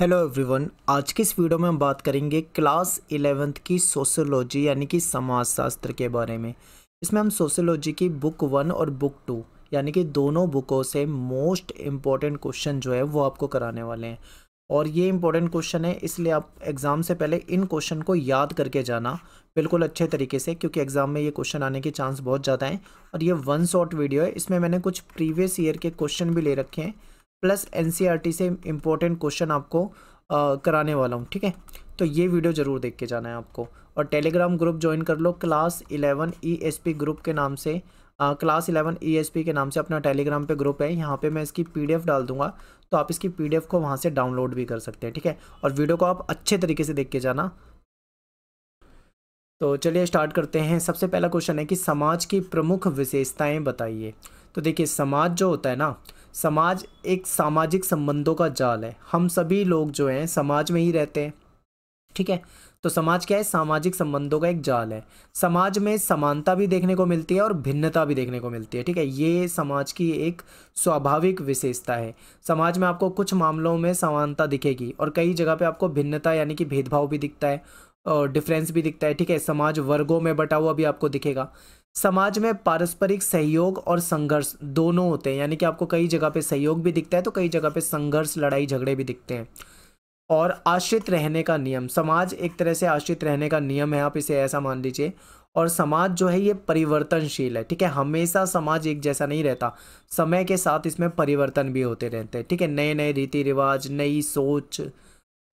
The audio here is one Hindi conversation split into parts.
हेलो एवरीवन आज की इस वीडियो में हम बात करेंगे क्लास इलेवेंथ की सोशोलॉजी यानी कि समाजशास्त्र के बारे में इसमें हम सोशोलॉजी की बुक वन और बुक टू यानी कि दोनों बुकों से मोस्ट इम्पॉर्टेंट क्वेश्चन जो है वो आपको कराने वाले हैं और ये इम्पॉर्टेंट क्वेश्चन है इसलिए आप एग्ज़ाम से पहले इन क्वेश्चन को याद करके जाना बिल्कुल अच्छे तरीके से क्योंकि एग्ज़ाम में ये क्वेश्चन आने के चांस बहुत ज़्यादा हैं और ये वन शॉट वीडियो है इसमें मैंने कुछ प्रीवियस ईयर के क्वेश्चन भी ले रखे हैं प्लस एन e से इम्पोर्टेंट क्वेश्चन आपको आ, कराने वाला हूँ ठीक है तो ये वीडियो ज़रूर देख के जाना है आपको और टेलीग्राम ग्रुप ज्वाइन कर लो क्लास इलेवन ई ग्रुप के नाम से आ, क्लास इलेवन ई के नाम से अपना टेलीग्राम पे ग्रुप है यहाँ पे मैं इसकी एफ डाल दूंगा तो आप इसकी एफ को वहाँ से डाउनलोड भी कर सकते हैं ठीक है और वीडियो को आप अच्छे तरीके से देख के जाना तो चलिए स्टार्ट करते हैं सबसे पहला क्वेश्चन है कि समाज की प्रमुख विशेषताएं बताइए तो देखिए समाज जो होता है ना समाज एक सामाजिक संबंधों का जाल है हम सभी लोग जो हैं समाज में ही रहते हैं ठीक है तो समाज क्या है सामाजिक संबंधों का एक जाल है समाज में समानता भी देखने को मिलती है और भिन्नता भी देखने को मिलती है ठीक है ये समाज की एक स्वाभाविक विशेषता है समाज में आपको कुछ मामलों में समानता दिखेगी और कई जगह पे आपको भिन्नता यानी कि भेदभाव भी दिखता है और डिफरेंस भी दिखता है ठीक है समाज वर्गों में बटा हुआ भी आपको दिखेगा समाज में पारस्परिक सहयोग और संघर्ष दोनों होते हैं यानी कि आपको कई जगह पे सहयोग भी दिखता है तो कई जगह पे संघर्ष लड़ाई झगड़े भी दिखते हैं और आश्रित रहने का नियम समाज एक तरह से आश्रित रहने का नियम है आप इसे ऐसा मान लीजिए और समाज जो है ये परिवर्तनशील है ठीक है हमेशा समाज एक जैसा नहीं रहता समय के साथ इसमें परिवर्तन भी होते रहते हैं ठीक है नए नए रीति रिवाज नई सोच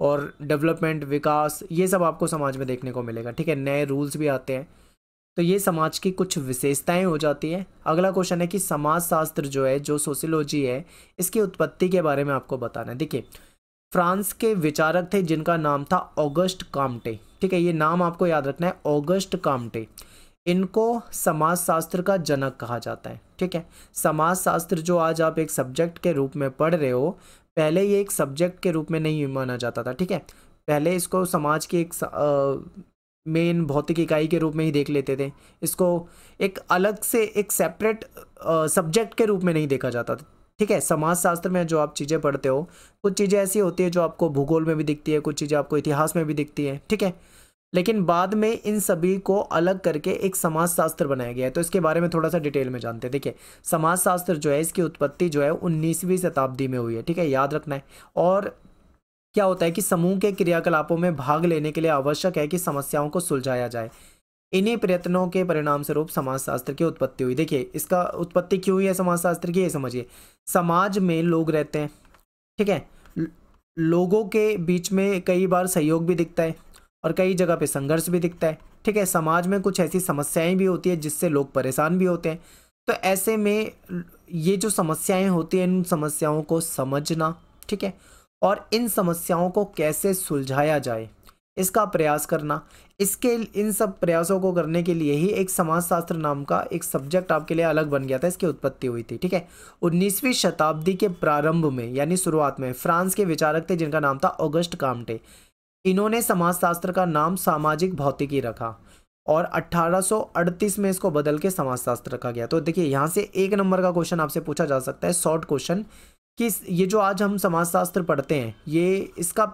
और डेवलपमेंट विकास ये सब आपको समाज में देखने को मिलेगा ठीक है नए रूल्स भी आते हैं तो ये समाज की कुछ विशेषताएं हो जाती है अगला क्वेश्चन है कि समाजशास्त्र जो है जो सोशियोलॉजी है इसकी उत्पत्ति के बारे में आपको बताना है देखिए फ्रांस के विचारक थे जिनका नाम था ऑगस्ट कामटे ठीक है ये नाम आपको याद रखना है ऑगस्ट कामटे इनको समाजशास्त्र का जनक कहा जाता है ठीक है समाजशास्त्र जो आज आप एक सब्जेक्ट के रूप में पढ़ रहे हो पहले ये एक सब्जेक्ट के रूप में नहीं माना जाता था ठीक है पहले इसको समाज की एक मेन भौतिक इकाई के रूप में ही देख लेते थे इसको एक अलग से एक सेपरेट सब्जेक्ट के रूप में नहीं देखा जाता था ठीक है समाजशास्त्र में जो आप चीज़ें पढ़ते हो कुछ चीज़ें ऐसी होती है जो आपको भूगोल में भी दिखती है कुछ चीज़ें आपको इतिहास में भी दिखती है ठीक है लेकिन बाद में इन सभी को अलग करके एक समाजशास्त्र बनाया गया है तो इसके बारे में थोड़ा सा डिटेल में जानते हैं देखिए समाजशास्त्र जो है इसकी उत्पत्ति जो है उन्नीसवीं शताब्दी में हुई है ठीक है याद रखना है और क्या होता है कि समूह के क्रियाकलापों में भाग लेने के लिए आवश्यक है कि समस्याओं को सुलझाया जाए इन्हीं प्रयत्नों के परिणाम स्वरूप समाजशास्त्र की उत्पत्ति हुई देखिए इसका उत्पत्ति क्यों हुई है समाजशास्त्र की ये समझिए समाज में लोग रहते हैं ठीक है लोगों के बीच में कई बार सहयोग भी दिखता है और कई जगह पे संघर्ष भी दिखता है ठीक है समाज में कुछ ऐसी समस्याएं भी होती है जिससे लोग परेशान भी होते हैं तो ऐसे में ये जो समस्याएं होती हैं इन समस्याओं को समझना ठीक है और इन समस्याओं को कैसे सुलझाया जाए इसका प्रयास करना इसके इन सब प्रयासों को करने के लिए ही एक समाजशास्त्र नाम का एक सब्जेक्ट आपके लिए अलग बन गया था इसकी उत्पत्ति हुई थी ठीक है उन्नीसवीं शताब्दी के प्रारंभ में यानी शुरुआत में फ्रांस के विचारक थे जिनका नाम था ऑगस्ट कामटे इन्होंने समाजशास्त्र का नाम सामाजिक भौतिकी रखा और 1838 में इसको बदल के समाजशास्त्र रखा गया तो देखिए यहाँ से एक नंबर का क्वेश्चन आपसे पूछा जा सकता है शॉर्ट क्वेश्चन कि ये जो आज हम समाजशास्त्र पढ़ते हैं ये इसका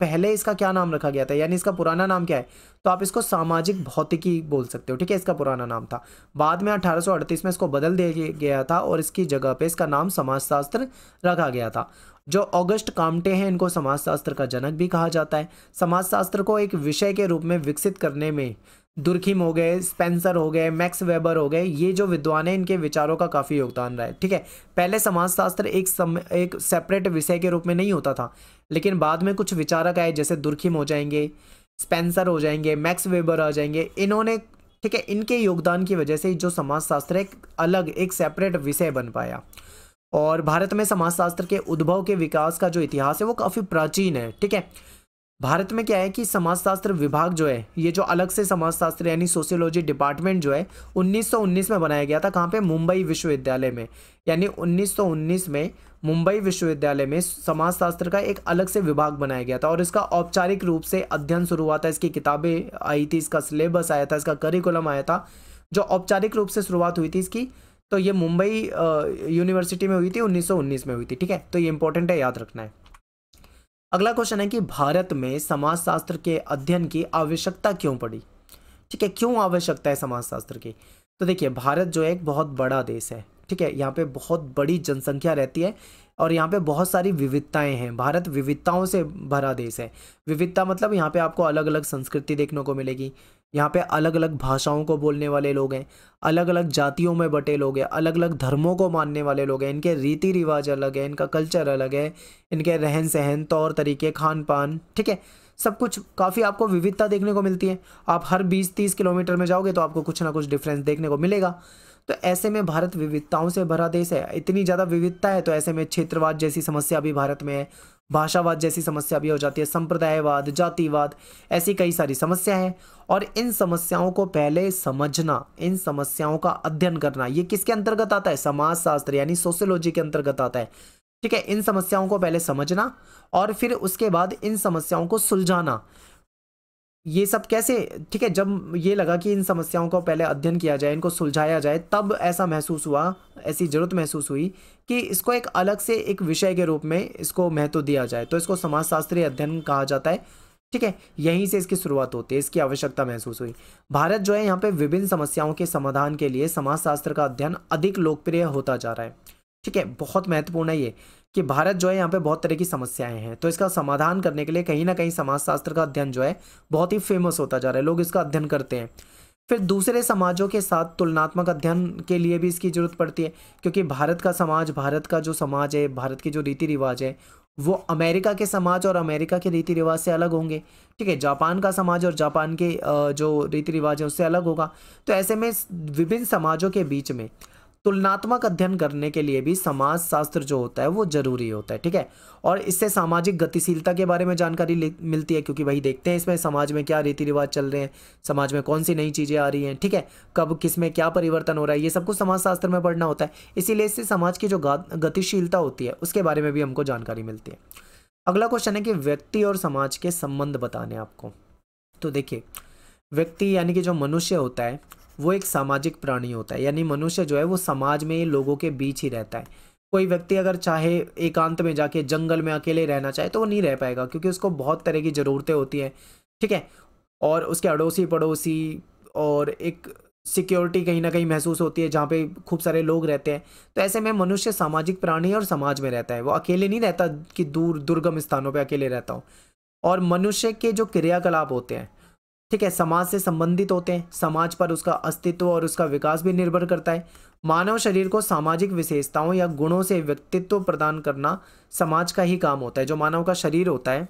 पहले इसका क्या नाम रखा गया था यानी इसका पुराना नाम क्या है तो आप इसको सामाजिक भौतिकी बोल सकते हो ठीक है इसका पुराना नाम था बाद में 1838 में इसको बदल दिया गया था और इसकी जगह पे इसका नाम समाजशास्त्र रखा गया था जो ऑगस्ट कामटे हैं इनको समाजशास्त्र का जनक भी कहा जाता है समाजशास्त्र को एक विषय के रूप में विकसित करने में दुर्खिम हो गए स्पेंसर हो गए मैक्स वेबर हो गए ये जो विद्वान हैं इनके विचारों का काफ़ी योगदान रहा है ठीक है पहले समाजशास्त्र एक सम एक सेपरेट विषय के रूप में नहीं होता था लेकिन बाद में कुछ विचारक आए जैसे दुर्खिम हो जाएंगे स्पेंसर हो जाएंगे मैक्स वेबर आ जाएंगे इन्होंने ठीक है इनके योगदान की वजह से जो समाजशास्त्र एक अलग एक सेपरेट विषय बन पाया और भारत में समाजशास्त्र के उद्भव के विकास का जो इतिहास है वो काफ़ी प्राचीन है ठीक है भारत में क्या है कि समाजशास्त्र विभाग जो है ये जो अलग से समाजशास्त्र यानी सोशियोलॉजी डिपार्टमेंट जो है 1919 में बनाया गया था कहाँ पे मुंबई विश्वविद्यालय में यानी 1919 में मुंबई विश्वविद्यालय में समाजशास्त्र का एक अलग से विभाग बनाया गया था और इसका औपचारिक रूप से अध्ययन शुरू हुआ था इसकी किताबें आई थी इसका सिलेबस आया था इसका करिकुलम आया था जो औपचारिक रूप से शुरुआत हुई थी इसकी तो ये मुंबई यूनिवर्सिटी में हुई थी उन्नीस में हुई थी ठीक है तो ये इंपॉर्टेंट है याद रखना है अगला क्वेश्चन है कि भारत में समाजशास्त्र के अध्ययन की आवश्यकता क्यों पड़ी ठीक है क्यों आवश्यकता है समाजशास्त्र की तो देखिए भारत जो है एक बहुत बड़ा देश है ठीक है यहाँ पे बहुत बड़ी जनसंख्या रहती है और यहाँ पे बहुत सारी विविधताएं हैं भारत विविधताओं से भरा देश है विविधता मतलब यहाँ पे आपको अलग अलग संस्कृति देखने को मिलेगी यहाँ पे अलग अलग भाषाओं को बोलने वाले लोग हैं अलग अलग जातियों में बटे लोग हैं अलग अलग धर्मों को मानने वाले लोग हैं इनके रीति रिवाज अलग है इनका कल्चर अलग है इनके रहन सहन तौर तरीके खान पान ठीक है सब कुछ काफ़ी आपको विविधता देखने को मिलती है आप हर बीस तीस किलोमीटर में जाओगे तो आपको कुछ ना कुछ डिफरेंस देखने को मिलेगा तो ऐसे में भारत विविधताओं से भरा देश है इतनी ज़्यादा विविधता है तो ऐसे में क्षेत्रवाद जैसी समस्या भी भारत में है भाषावाद जैसी समस्या भी हो जाती है संप्रदायवाद जातिवाद ऐसी कई सारी समस्या है और इन समस्याओं को पहले समझना इन समस्याओं का अध्ययन करना ये किसके अंतर्गत आता है समाजशास्त्र यानी सोशियोलॉजी के अंतर्गत आता है ठीक है इन समस्याओं को पहले समझना और फिर उसके बाद इन समस्याओं को सुलझाना ये सब कैसे ठीक है जब ये लगा कि इन समस्याओं को पहले अध्ययन किया जाए इनको सुलझाया जाए तब ऐसा महसूस हुआ ऐसी ज़रूरत महसूस हुई कि इसको एक अलग से एक विषय के रूप में इसको महत्व दिया जाए तो इसको समाजशास्त्रीय अध्ययन कहा जाता है ठीक है यहीं से इसकी शुरुआत होती है इसकी आवश्यकता महसूस हुई भारत जो है यहाँ पे विभिन्न समस्याओं के समाधान के लिए समाजशास्त्र का अध्ययन अधिक लोकप्रिय होता जा रहा है ठीक है बहुत महत्वपूर्ण है ये कि भारत जो है यहाँ पे बहुत तरह की समस्याएं हैं तो इसका समाधान करने के लिए कहीं ना कहीं समाजशास्त्र का अध्ययन जो है बहुत ही फेमस होता जा रहा है लोग इसका अध्ययन करते हैं फिर दूसरे समाजों के साथ तुलनात्मक अध्ययन के लिए भी इसकी ज़रूरत पड़ती है क्योंकि भारत का समाज भारत का जो समाज है भारत की जो रीति रिवाज है वो अमेरिका के समाज और अमेरिका के रीति रिवाज से अलग होंगे ठीक है जापान का समाज और जापान के जो रीति रिवाज है उससे अलग होगा तो ऐसे में विभिन्न समाजों के बीच में तुलनात्मक अध्ययन करने के लिए भी समाज शास्त्र जो होता है वो जरूरी होता है ठीक है और इससे सामाजिक गतिशीलता के बारे में जानकारी मिलती है क्योंकि भाई देखते हैं इसमें समाज में क्या रीति रिवाज चल रहे हैं समाज में कौन सी नई चीज़ें आ रही हैं ठीक है कब किस में क्या परिवर्तन हो रहा है ये सब कुछ शास्त्र में पढ़ना होता है इसीलिए इससे समाज की जो गतिशीलता होती है उसके बारे में भी हमको जानकारी मिलती है अगला क्वेश्चन है कि व्यक्ति और समाज के संबंध बताने आपको तो देखिए व्यक्ति यानी कि जो मनुष्य होता है वो एक सामाजिक प्राणी होता है यानी मनुष्य जो है वो समाज में लोगों के बीच ही रहता है कोई व्यक्ति अगर चाहे एकांत में जाके जंगल में अकेले रहना चाहे तो वो नहीं रह पाएगा क्योंकि उसको बहुत तरह की ज़रूरतें होती हैं ठीक है और उसके अड़ोसी पड़ोसी और एक सिक्योरिटी कहीं ना कहीं महसूस होती है जहाँ पे खूब सारे लोग रहते हैं तो ऐसे में मनुष्य सामाजिक प्राणी और समाज में रहता है वो अकेले नहीं रहता कि दूर दुर्गम स्थानों पे अकेले रहता हूँ और मनुष्य के जो क्रियाकलाप होते हैं ठीक है समाज से संबंधित होते हैं समाज पर उसका अस्तित्व और उसका विकास भी निर्भर करता है मानव शरीर को सामाजिक विशेषताओं या गुणों से व्यक्तित्व प्रदान करना समाज का ही काम होता है जो मानव का शरीर होता है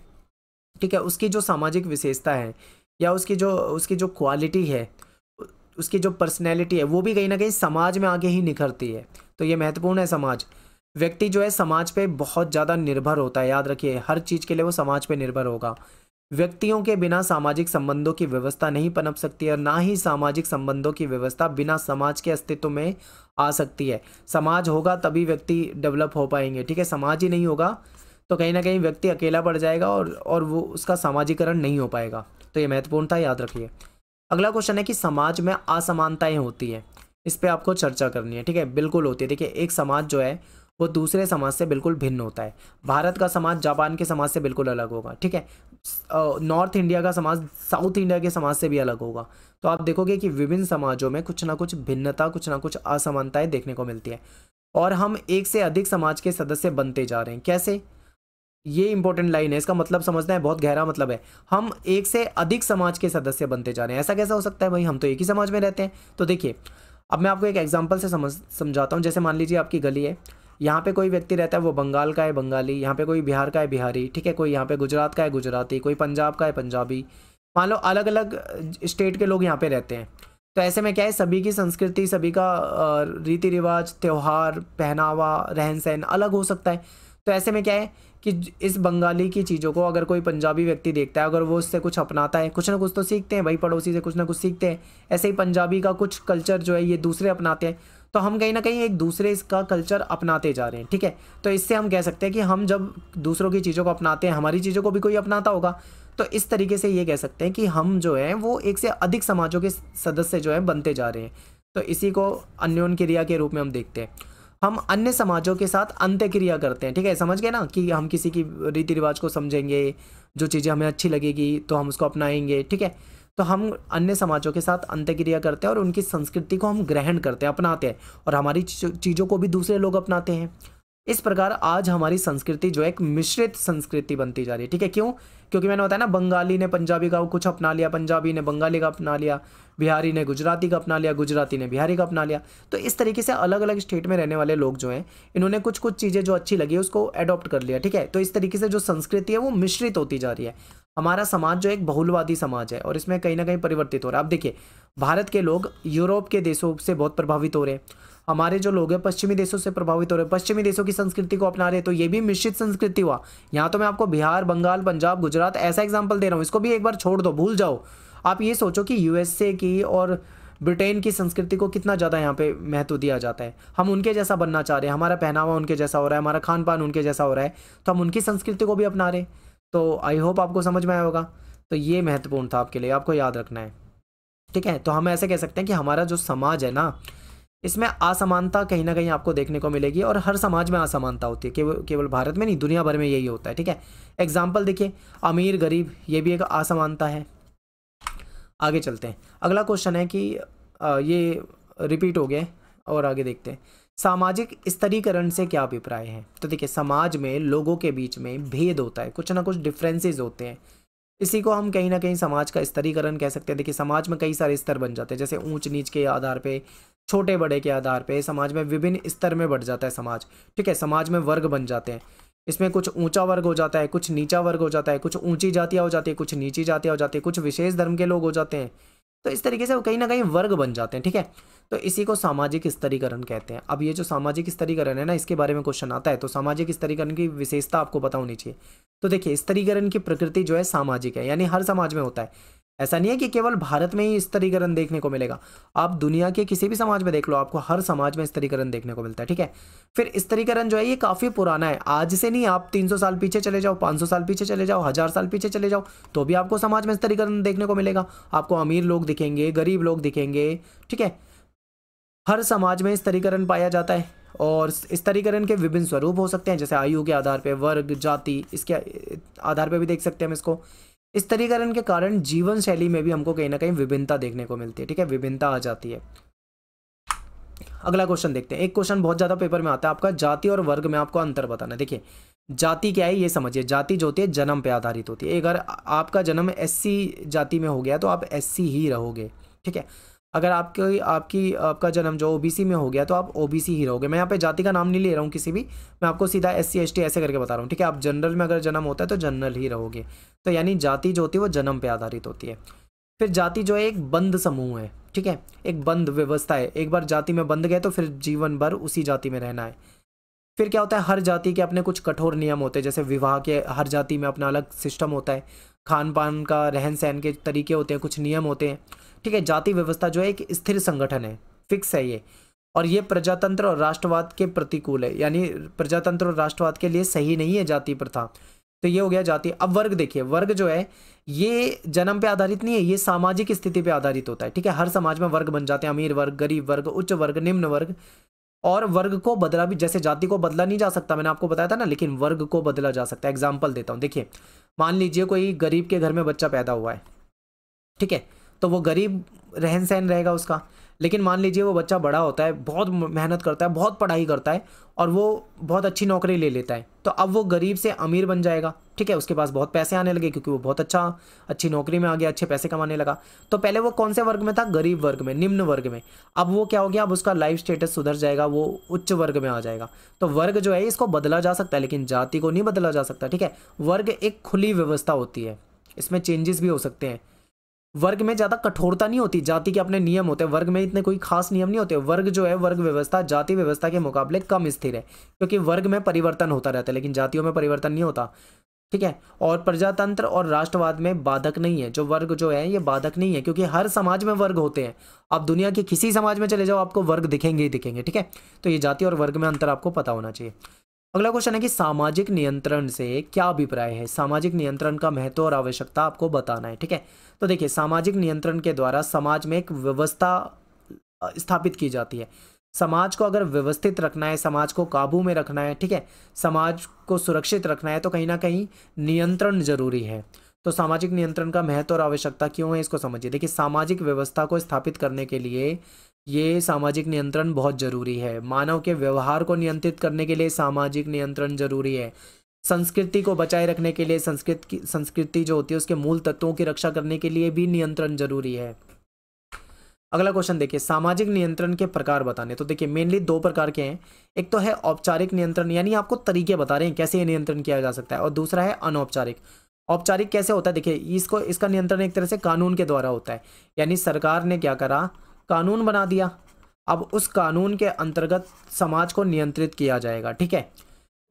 ठीक है उसकी जो सामाजिक विशेषता है या उसकी जो उसकी जो क्वालिटी है उसकी जो पर्सनैलिटी है वो भी कहीं ना कहीं समाज में आगे ही निखरती है तो ये महत्वपूर्ण है समाज व्यक्ति जो है समाज पे बहुत ज़्यादा निर्भर होता है याद रखिए हर चीज़ के लिए वो समाज पे निर्भर होगा व्यक्तियों के बिना सामाजिक संबंधों की व्यवस्था नहीं पनप सकती और ना ही सामाजिक संबंधों की व्यवस्था बिना समाज के अस्तित्व में आ सकती है समाज होगा तभी व्यक्ति डेवलप हो पाएंगे ठीक है समाज ही नहीं होगा तो कहीं ना कहीं व्यक्ति अकेला पड़ जाएगा और और वो उसका सामाजिकरण नहीं हो पाएगा तो ये महत्वपूर्ण था याद रखिए अगला क्वेश्चन है कि समाज में असमानताएँ होती हैं इस पर आपको चर्चा करनी है ठीक है बिल्कुल होती है देखिए एक समाज जो है वो दूसरे समाज से बिल्कुल भिन्न होता है भारत का समाज जापान के समाज से बिल्कुल अलग होगा ठीक है नॉर्थ इंडिया का समाज साउथ इंडिया के समाज से भी अलग होगा तो आप देखोगे कि विभिन्न समाजों में कुछ ना कुछ भिन्नता कुछ ना कुछ असमानताएं देखने को मिलती है और हम एक से अधिक समाज के सदस्य बनते जा रहे हैं कैसे ये इंपॉर्टेंट लाइन है इसका मतलब समझना है बहुत गहरा मतलब है हम एक से अधिक समाज के सदस्य बनते जा रहे हैं ऐसा कैसा हो सकता है भाई हम तो एक ही समाज में रहते हैं तो देखिए अब मैं आपको एक एग्जाम्पल से समझ समझाता हूँ जैसे मान लीजिए आपकी गली है यहाँ पे कोई व्यक्ति रहता है वो बंगाल का है बंगाली यहाँ पे कोई बिहार का है बिहारी ठीक है कोई यहाँ पे गुजरात का है गुजराती कोई पंजाब का है पंजाबी मान लो अलग अलग स्टेट के लोग यहाँ पे रहते हैं तो ऐसे में क्या है सभी की संस्कृति सभी का रीति रिवाज त्यौहार पहनावा रहन सहन अलग हो सकता है तो ऐसे में क्या है कि इस बंगाली की चीज़ों को अगर कोई पंजाबी व्यक्ति देखता है अगर वो उससे कुछ अपनाता है कुछ ना कुछ तो सीखते हैं भाई पड़ोसी से कुछ ना कुछ सीखते हैं ऐसे ही पंजाबी का कुछ कल्चर जो है ये दूसरे अपनाते हैं तो हम कहीं ना कहीं एक दूसरे इसका कल्चर अपनाते जा रहे हैं ठीक है तो इससे हम कह सकते हैं कि हम जब दूसरों की चीज़ों को अपनाते हैं हमारी चीज़ों को भी कोई अपनाता होगा तो इस तरीके से ये कह सकते हैं कि हम जो है वो एक से अधिक समाजों के सदस्य जो है बनते जा रहे हैं तो इसी को अन्योन क्रिया के रूप में हम देखते हैं हम अन्य समाजों के साथ अंत्यक्रिया करते हैं ठीक है समझ गए ना कि हम किसी की रीति रिवाज को समझेंगे जो चीज़ें हमें अच्छी लगेगी तो हम उसको अपनाएंगे ठीक है तो हम अन्य समाजों के साथ अंत्यक्रिया करते हैं और उनकी संस्कृति को हम ग्रहण करते हैं अपनाते हैं और हमारी चीज़ों को भी दूसरे लोग अपनाते हैं इस प्रकार आज हमारी संस्कृति जो है एक मिश्रित संस्कृति बनती जा रही है ठीक है क्यों क्योंकि मैंने बताया ना बंगाली ने पंजाबी का कुछ अपना लिया पंजाबी ने बंगाली का अपना लिया बिहारी ने गुजराती का अपना लिया गुजराती ने बिहारी का अपना लिया तो इस तरीके से अलग अलग स्टेट में रहने वाले लोग जो हैं इन्होंने कुछ कुछ चीज़ें जो अच्छी लगी उसको एडॉप्ट कर लिया ठीक है तो इस तरीके से जो संस्कृति है वो मिश्रित होती जा रही है हमारा समाज जो एक बहुलवादी समाज है और इसमें कहीं ना कहीं परिवर्तित हो रहा है आप देखिए भारत के लोग यूरोप के देशों से बहुत प्रभावित हो रहे हैं हमारे जो लोग हैं पश्चिमी देशों से प्रभावित हो रहे हैं पश्चिमी देशों की संस्कृति को अपना रहे तो ये भी मिश्रित संस्कृति हुआ यहाँ तो मैं आपको बिहार बंगाल पंजाब गुजरात ऐसा एग्जाम्पल दे रहा हूँ इसको भी एक बार छोड़ दो भूल जाओ आप ये सोचो कि यूएसए की और ब्रिटेन की संस्कृति को कितना ज़्यादा यहाँ पे महत्व दिया जाता है हम उनके जैसा बनना चाह रहे हैं हमारा पहनावा उनके जैसा हो रहा है हमारा खान पान उनके जैसा हो रहा है तो हम उनकी संस्कृति को भी अपना रहे हैं तो आई होप आपको समझ में आया होगा तो ये महत्वपूर्ण था आपके लिए आपको याद रखना है ठीक है तो हम ऐसे कह सकते हैं कि हमारा जो समाज है ना इसमें असमानता कहीं ना कहीं आपको देखने को मिलेगी और हर समाज में असमानता होती है केवल केवल भारत में नहीं दुनिया भर में यही होता है ठीक है एग्जाम्पल देखिए अमीर गरीब ये भी एक असमानता है आगे चलते हैं अगला क्वेश्चन है कि ये रिपीट हो गया और आगे देखते हैं सामाजिक स्तरीकरण से क्या अभिप्राय है तो देखिए समाज में लोगों के बीच में भेद होता है कुछ ना कुछ डिफ्रेंसेज होते हैं इसी को हम कहीं ना कहीं समाज का स्तरीकरण कह सकते हैं देखिए समाज में कई सारे स्तर बन जाते हैं जैसे ऊंच नीच के आधार पे छोटे बड़े के आधार पे समाज में विभिन्न स्तर में बढ़ जाता है समाज ठीक है समाज में वर्ग बन जाते हैं इसमें कुछ ऊंचा वर्ग हो जाता है कुछ नीचा वर्ग हो जाता है कुछ ऊंची जातियाँ हो जाती है कुछ नीची जातियाँ हो जाती है कुछ विशेष धर्म के लोग हो जाते हैं तो इस तरीके से वो कहीं ना कहीं वर्ग बन जाते हैं ठीक है तो इसी को सामाजिक स्तरीकरण कहते हैं अब ये जो सामाजिक स्तरीकरण है ना इसके बारे में क्वेश्चन आता है तो सामाजिक स्तरीकरण की विशेषता आपको पता होनी चाहिए तो देखिए स्तरीकरण की प्रकृति जो है सामाजिक है यानी हर समाज में होता है ऐसा नहीं है कि केवल भारत में ही स्तरीकरण देखने को मिलेगा आप दुनिया के किसी भी समाज में देख लो आपको हर समाज में स्तरीकरण देखने को मिलता है ठीक है फिर स्तरीकरण जो है ये काफ़ी पुराना है आज से नहीं आप 300 साल पीछे चले जाओ 500 साल पीछे चले जाओ हज़ार साल पीछे चले जाओ तो भी आपको समाज में स्तरीकरण देखने को मिलेगा आपको अमीर लोग दिखेंगे गरीब लोग दिखेंगे ठीक है हर समाज में स्तरीकरण पाया जाता है और स्तरीकरण के विभिन्न स्वरूप हो सकते हैं जैसे आयु के आधार पर वर्ग जाति इसके आधार पर भी देख सकते हैं हम इसको इस तरीकरण के कारण जीवन शैली में भी हमको कहीं ना कहीं विभिन्नता देखने को मिलती है ठीक है विभिन्नता आ जाती है अगला क्वेश्चन देखते हैं एक क्वेश्चन बहुत ज़्यादा पेपर में आता है आपका जाति और वर्ग में आपको अंतर बताना देखिए जाति क्या है ये समझिए जाति जो होती है जन्म पे आधारित होती है अगर आपका जन्म एससी जाति में हो गया तो आप एससी ही रहोगे ठीक है अगर आपकी आपकी आपका जन्म जो ओबीसी में हो गया तो आप ओबीसी ही रहोगे मैं यहाँ पे जाति का नाम नहीं ले रहा हूँ किसी भी मैं आपको सीधा एस सी ऐसे करके बता रहा हूँ ठीक है आप जनरल में अगर जन्म होता है तो जनरल ही रहोगे तो यानी जाति जो होती है वो जन्म पर आधारित होती है फिर जाति जो है एक बंद समूह है ठीक है एक बंद व्यवस्था है एक बार जाति में बंद गए तो फिर जीवन भर उसी जाति में रहना है फिर क्या होता है हर जाति के अपने कुछ कठोर नियम होते हैं जैसे विवाह के हर जाति में अपना अलग सिस्टम होता है खान पान का रहन सहन के तरीके होते हैं कुछ नियम होते हैं ठीक है जाति व्यवस्था जो है एक स्थिर संगठन है फिक्स है ये और ये प्रजातंत्र और राष्ट्रवाद के प्रतिकूल है यानी प्रजातंत्र और राष्ट्रवाद के लिए सही नहीं है जाति प्रथा तो ये हो गया जाति अब वर्ग देखिए वर्ग जो है ये जन्म पे आधारित नहीं है ये सामाजिक स्थिति पे आधारित होता है ठीक है हर समाज में वर्ग बन जाते हैं अमीर वर्ग गरीब वर्ग उच्च वर्ग निम्न वर्ग और वर्ग को बदला भी जैसे जाति को बदला नहीं जा सकता मैंने आपको बताया था ना लेकिन वर्ग को बदला जा सकता है एग्जाम्पल देता हूँ देखिए मान लीजिए कोई गरीब के घर में बच्चा पैदा हुआ है ठीक है तो वो गरीब रहन सहन रहेगा उसका लेकिन मान लीजिए वो बच्चा बड़ा होता है बहुत मेहनत करता है बहुत पढ़ाई करता है और वो बहुत अच्छी नौकरी ले लेता है तो अब वो गरीब से अमीर बन जाएगा ठीक है उसके पास बहुत पैसे आने लगे क्योंकि वो बहुत अच्छा अच्छी नौकरी में आ गया अच्छे पैसे कमाने लगा तो पहले वो कौन से वर्ग में था गरीब वर्ग में निम्न वर्ग में अब वो क्या हो गया अब उसका लाइफ स्टेटस सुधर जाएगा वो उच्च वर्ग में आ जाएगा तो वर्ग जो है इसको बदला जा सकता है लेकिन जाति को नहीं बदला जा सकता ठीक है वर्ग एक खुली व्यवस्था होती है इसमें चेंजेस भी हो सकते हैं वर्ग में ज़्यादा कठोरता नहीं होती जाति के अपने नियम होते हैं वर्ग में इतने कोई खास नियम नहीं होते वर्ग जो है वर्ग व्यवस्था जाति व्यवस्था के मुकाबले कम स्थिर है क्योंकि वर्ग में परिवर्तन होता रहता है लेकिन जातियों में परिवर्तन नहीं होता ठीक है और प्रजातंत्र और राष्ट्रवाद में बाधक नहीं है जो वर्ग जो है ये बाधक नहीं है क्योंकि हर समाज में वर्ग होते हैं आप दुनिया के किसी समाज में चले जाओ आपको वर्ग दिखेंगे ही दिखेंगे ठीक है तो ये जाति और वर्ग में अंतर आपको पता होना चाहिए अगला क्वेश्चन है कि सामाजिक नियंत्रण से क्या अभिप्राय है सामाजिक नियंत्रण का महत्व और आवश्यकता आपको बताना है ठीक है तो देखिए सामाजिक नियंत्रण के द्वारा समाज में एक व्यवस्था स्थापित की जाती है समाज को अगर व्यवस्थित रखना है समाज को काबू में रखना है ठीक है समाज को सुरक्षित रखना है तो कहीं ना कहीं नियंत्रण जरूरी है तो सामाजिक नियंत्रण का महत्व और आवश्यकता क्यों है इसको समझिए देखिए सामाजिक व्यवस्था को स्थापित करने के लिए ये सामाजिक नियंत्रण बहुत जरूरी है मानव के व्यवहार को नियंत्रित करने के लिए सामाजिक नियंत्रण जरूरी है संस्कृति को बचाए रखने के लिए संस्कृत संस्कृति जो होती है उसके मूल तत्वों की रक्षा करने के लिए भी नियंत्रण जरूरी है अगला क्वेश्चन देखिए सामाजिक नियंत्रण के प्रकार बताने तो देखिए मेनली दो प्रकार के हैं एक तो है औपचारिक नियंत्रण यानी आपको तरीके बता रहे हैं कैसे ये नियंत्रण किया जा सकता है और दूसरा है अनौपचारिक औपचारिक कैसे होता है देखिए इसको इसका नियंत्रण एक तरह से कानून के द्वारा होता है यानी सरकार ने क्या करा कानून बना दिया अब उस कानून के अंतर्गत समाज को नियंत्रित किया जाएगा ठीक है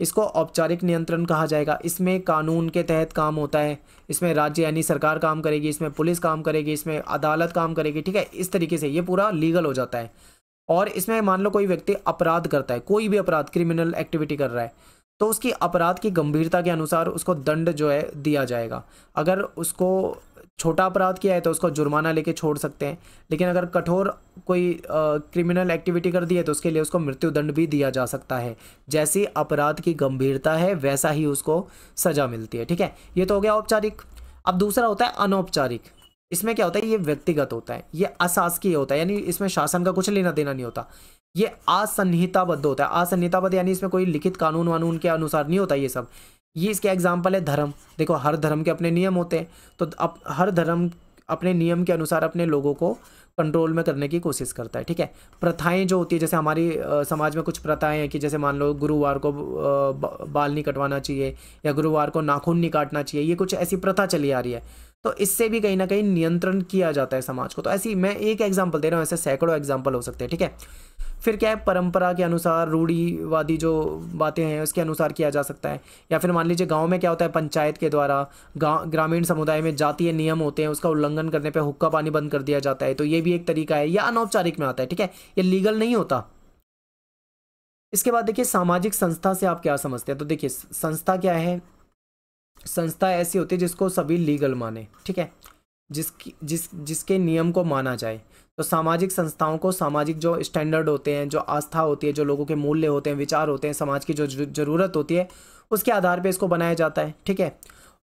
इसको औपचारिक नियंत्रण कहा जाएगा इसमें कानून के तहत काम होता है इसमें राज्य यानी सरकार काम करेगी इसमें पुलिस काम करेगी इसमें अदालत काम करेगी ठीक है इस तरीके से ये पूरा लीगल हो जाता है और इसमें मान लो कोई व्यक्ति अपराध करता है कोई भी अपराध क्रिमिनल एक्टिविटी कर रहा है तो उसकी अपराध की गंभीरता के अनुसार उसको दंड जो है दिया जाएगा अगर उसको छोटा अपराध किया है तो उसको जुर्माना लेके छोड़ सकते हैं लेकिन अगर कठोर कोई क्रिमिनल एक्टिविटी कर दी है तो उसके लिए उसको मृत्युदंड भी दिया जा सकता है जैसी अपराध की गंभीरता है वैसा ही उसको सजा मिलती है ठीक है ये तो हो गया औपचारिक अब दूसरा होता है अनौपचारिक इसमें क्या होता है ये व्यक्तिगत होता है ये अशासकीय होता है यानी इसमें शासन का कुछ लेना देना नहीं होता ये असंहिताबद्ध होता है असंहिताबद्ध यानी इसमें कोई लिखित कानून वानून के अनुसार नहीं होता ये सब ये इसका एग्जाम्पल है धर्म देखो हर धर्म के अपने नियम होते हैं तो अप, हर धर्म अपने नियम के अनुसार अपने लोगों को कंट्रोल में करने की कोशिश करता है ठीक है प्रथाएं जो होती है जैसे हमारी आ, समाज में कुछ प्रथाएं हैं कि जैसे मान लो गुरुवार को आ, बाल नहीं कटवाना चाहिए या गुरुवार को नाखून नहीं काटना चाहिए ये कुछ ऐसी प्रथा चली आ रही है तो इससे भी कहीं ना कहीं नियंत्रण किया जाता है समाज को तो ऐसी मैं एक एग्जाम्पल दे रहा हूँ ऐसे सैकड़ों एग्जाम्पल हो सकते हैं ठीक है फिर क्या है परंपरा के अनुसार रूढ़ीवादी जो बातें हैं उसके अनुसार किया जा सकता है या फिर मान लीजिए गाँव में क्या होता है पंचायत के द्वारा ग्रामीण समुदाय में जातीय नियम होते हैं उसका उल्लंघन करने पर हुक्का पानी बंद कर दिया जाता है तो ये भी एक तरीका है या अनौपचारिक में आता है ठीक है ये लीगल नहीं होता इसके बाद देखिए सामाजिक संस्था से आप क्या समझते हैं तो देखिए संस्था क्या है संस्था ऐसी होती है जिसको सभी लीगल माने ठीक है जिसकी जिस जिसके नियम को माना जाए तो सामाजिक संस्थाओं को सामाजिक जो स्टैंडर्ड होते हैं जो आस्था होती है जो लोगों के मूल्य होते हैं विचार होते हैं समाज की जो ज़रूरत होती है उसके आधार पर इसको बनाया जाता है ठीक है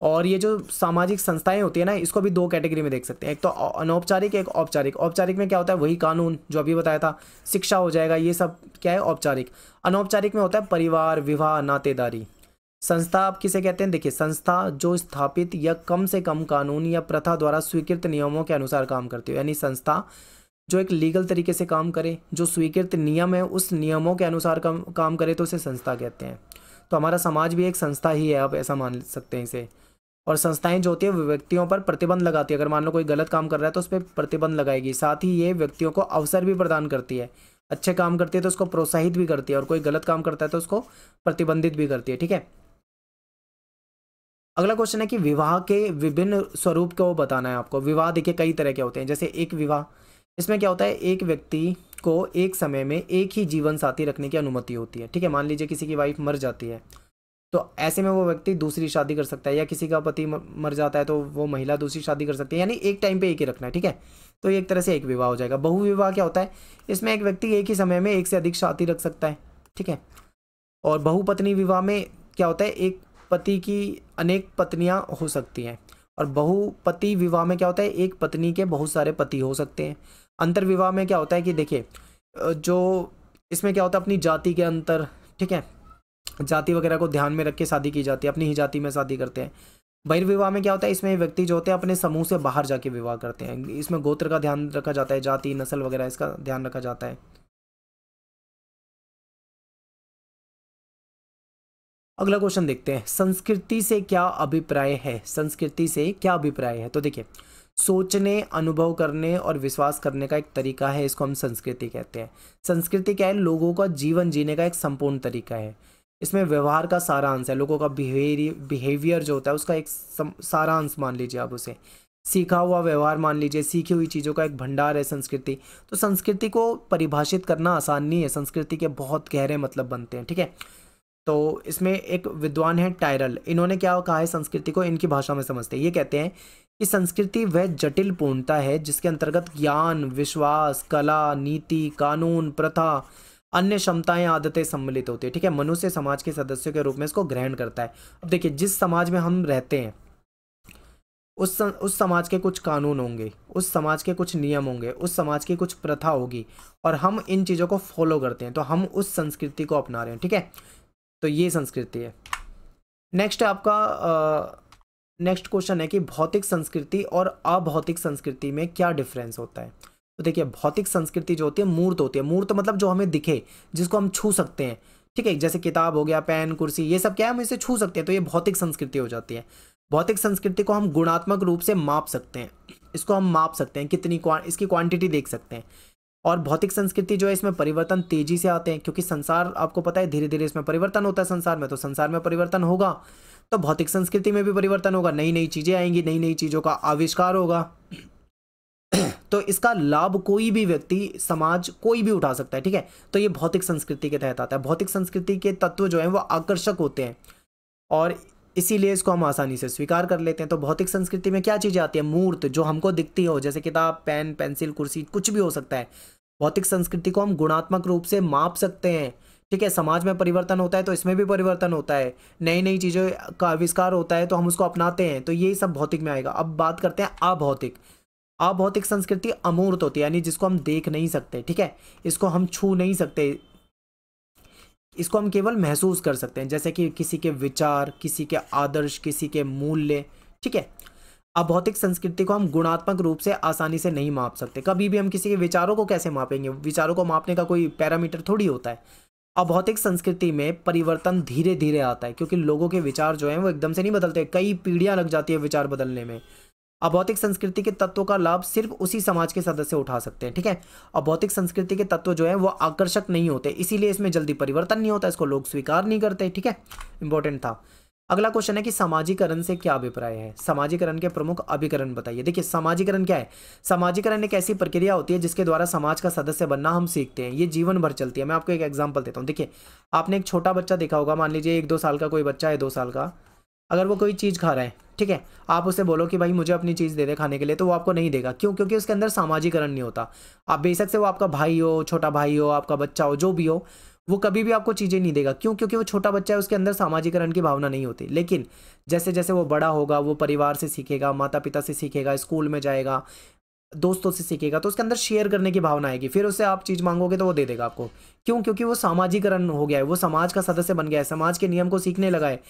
और ये जो सामाजिक संस्थाएं होती है ना इसको भी दो कैटेगरी में देख सकते हैं एक तो अनौपचारिक एक औपचारिक औपचारिक में क्या होता है वही कानून जो अभी बताया था शिक्षा हो जाएगा ये सब क्या है औपचारिक अनौपचारिक में होता है परिवार विवाह नातेदारी संस्था आप किसे कहते हैं देखिए संस्था जो स्थापित या कम से कम कानून या प्रथा द्वारा स्वीकृत नियमों के अनुसार काम करती हो यानी संस्था जो एक लीगल तरीके से काम करे जो स्वीकृत नियम है उस नियमों के अनुसार काम काम करे तो उसे संस्था कहते हैं तो हमारा समाज भी एक संस्था ही है आप ऐसा मान सकते हैं इसे और संस्थाएं जो होती है व्यक्तियों पर प्रतिबंध लगाती है अगर मान लो कोई गलत काम कर रहा है तो उस पर प्रतिबंध लगाएगी साथ ही ये व्यक्तियों को अवसर भी प्रदान करती है अच्छे काम करती है तो उसको प्रोत्साहित भी करती है और कोई गलत काम करता है तो उसको प्रतिबंधित भी करती है ठीक है अगला क्वेश्चन है कि विवाह के विभिन्न स्वरूप को बताना है आपको विवाह देखिए कई तरह के होते हैं जैसे एक विवाह इसमें क्या होता है एक व्यक्ति को एक समय में एक ही जीवन साथी रखने की अनुमति होती है ठीक है मान लीजिए किसी की वाइफ मर जाती है तो ऐसे में वो व्यक्ति दूसरी शादी कर सकता है या किसी का पति मर जाता है तो वो महिला दूसरी शादी कर सकती है यानी एक टाइम पे एक ही रखना है ठीक है तो एक तरह से एक विवाह हो जाएगा बहुविवाह क्या होता है इसमें एक व्यक्ति एक ही समय में एक से अधिक शादी रख सकता है ठीक है और बहुपत्नी विवाह में क्या होता है एक पति की अनेक पत्नियाँ हो सकती हैं और बहुपति विवाह में क्या होता है एक पत्नी के बहुत सारे पति हो सकते हैं अंतर विवाह में क्या होता है कि देखिए जो इसमें क्या होता है अपनी जाति के अंतर ठीक है जाति वगैरह को ध्यान में रख के शादी की जाती है अपनी ही जाति में शादी करते हैं बहिर्विवाह में क्या होता है इसमें व्यक्ति जो होते हैं अपने समूह से बाहर जाके विवाह करते हैं इसमें गोत्र का ध्यान रखा जाता है जाति नस्ल वगैरह इसका ध्यान रखा जाता है अगला क्वेश्चन देखते हैं संस्कृति से क्या अभिप्राय है संस्कृति से क्या अभिप्राय है तो देखिए सोचने अनुभव करने और विश्वास करने का एक तरीका है इसको हम संस्कृति कहते हैं संस्कृति क्या है लोगों का जीवन जीने का एक संपूर्ण तरीका है इसमें व्यवहार का सारांश है लोगों का बिहेवियर जो होता है उसका एक सारांश मान लीजिए आप उसे सीखा हुआ व्यवहार मान लीजिए सीखी हुई चीज़ों का एक भंडार है संस्कृति तो संस्कृति को परिभाषित करना आसान नहीं है संस्कृति के बहुत गहरे मतलब बनते हैं ठीक है तो इसमें एक विद्वान है टायरल इन्होंने क्या कहा है संस्कृति को इनकी भाषा में समझते हैं ये कहते हैं कि संस्कृति वह जटिल पूर्णता है जिसके अंतर्गत ज्ञान विश्वास कला नीति कानून प्रथा अन्य क्षमताएं आदतें सम्मिलित होती है ठीक है मनुष्य समाज के सदस्यों के रूप में इसको ग्रहण करता है अब देखिए जिस समाज में हम रहते हैं उस उस समाज के कुछ कानून होंगे उस समाज के कुछ नियम होंगे उस समाज की कुछ प्रथा होगी और हम इन चीज़ों को फॉलो करते हैं तो हम उस संस्कृति को अपना रहे हैं ठीक है तो ये संस्कृति है नेक्स्ट आपका नेक्स्ट क्वेश्चन है कि भौतिक संस्कृति और अभौतिक संस्कृति में क्या डिफरेंस होता है तो देखिए भौतिक संस्कृति जो होती है मूर्त होती है मूर्त मतलब जो हमें दिखे जिसको हम छू सकते हैं ठीक है जैसे किताब हो गया पेन कुर्सी ये सब क्या है हम इसे छू सकते हैं तो ये भौतिक संस्कृति हो जाती है भौतिक संस्कृति को हम गुणात्मक रूप से माप सकते हैं इसको हम माप सकते हैं कितनी इसकी क्वांटिटी देख सकते हैं और भौतिक संस्कृति जो है इसमें परिवर्तन तेजी से आते हैं क्योंकि संसार आपको पता है धीरे धीरे इसमें परिवर्तन होता है संसार में तो संसार में परिवर्तन होगा तो भौतिक संस्कृति में भी परिवर्तन होगा नई नई चीज़ें आएंगी नई नई चीज़ों का आविष्कार होगा तो इसका लाभ कोई भी व्यक्ति समाज कोई भी उठा सकता है ठीक है तो ये भौतिक संस्कृति के तहत आता है भौतिक संस्कृति के तत्व जो है वो आकर्षक होते हैं और इसीलिए इसको हम आसानी से स्वीकार कर लेते हैं तो भौतिक संस्कृति में क्या चीज़ें आती है मूर्त जो हमको दिखती हो जैसे किताब पेन पेंसिल कुर्सी कुछ भी हो सकता है भौतिक संस्कृति को हम गुणात्मक रूप से माप सकते हैं ठीक है समाज में परिवर्तन होता है तो इसमें भी परिवर्तन होता है नई नई चीज़ों का आविष्कार होता है तो हम उसको अपनाते हैं तो यही सब भौतिक में आएगा अब बात करते हैं अभौतिक अभौतिक संस्कृति अमूर्त होती है यानी जिसको हम देख नहीं सकते ठीक है इसको हम छू नहीं सकते इसको हम केवल महसूस कर सकते हैं जैसे कि किसी के विचार किसी के आदर्श किसी के मूल्य ठीक है अभौतिक संस्कृति को हम गुणात्मक रूप से आसानी से नहीं माप सकते कभी भी हम किसी के विचारों को कैसे मापेंगे विचारों को मापने का कोई पैरामीटर थोड़ी होता है अभौतिक संस्कृति में परिवर्तन धीरे धीरे आता है क्योंकि लोगों के विचार जो हैं वो एकदम से नहीं बदलते कई पीढ़ियाँ लग जाती है विचार बदलने में अभौतिक संस्कृति के तत्वों का लाभ सिर्फ उसी समाज के सदस्य उठा सकते हैं ठीक है अभौतिक संस्कृति के तत्व जो है वो आकर्षक नहीं होते इसीलिए इसमें जल्दी परिवर्तन नहीं होता इसको लोग स्वीकार नहीं करते ठीक है इंपॉर्टेंट था अगला क्वेश्चन है कि समाजीकरण से क्या अभिप्राय है समाजीकरण के प्रमुख अभिकरण बताइए देखिए समाजीकरण क्या है समाजीकरण एक ऐसी प्रक्रिया होती है जिसके द्वारा समाज का सदस्य बनना हम सीखते हैं ये जीवन भर चलती है मैं आपको एक एग्जाम्पल देता हूँ देखिए आपने एक छोटा बच्चा देखा होगा मान लीजिए एक दो साल का कोई बच्चा है दो साल का अगर वो कोई चीज़ खा रहा है ठीक है आप उसे बोलो कि भाई मुझे अपनी चीज़ दे दे खाने के लिए तो वो आपको नहीं देगा क्यों क्योंकि उसके अंदर सामाजिकरण नहीं होता आप बेशक से वो आपका भाई हो छोटा भाई हो आपका बच्चा हो जो भी हो वो कभी भी आपको चीज़ें नहीं देगा क्यों क्योंकि वो छोटा बच्चा है उसके अंदर सामाजिकरण की भावना नहीं होती लेकिन जैसे जैसे वो बड़ा होगा वो परिवार से सीखेगा माता पिता से सीखेगा स्कूल में जाएगा दोस्तों से सीखेगा तो उसके अंदर शेयर करने की भावना आएगी फिर उससे आप चीज़ मांगोगे तो वो दे देगा आपको क्यों क्योंकि वो सामाजिकरण हो गया है वो समाज का सदस्य बन गया है समाज के नियम को सीखने लगा है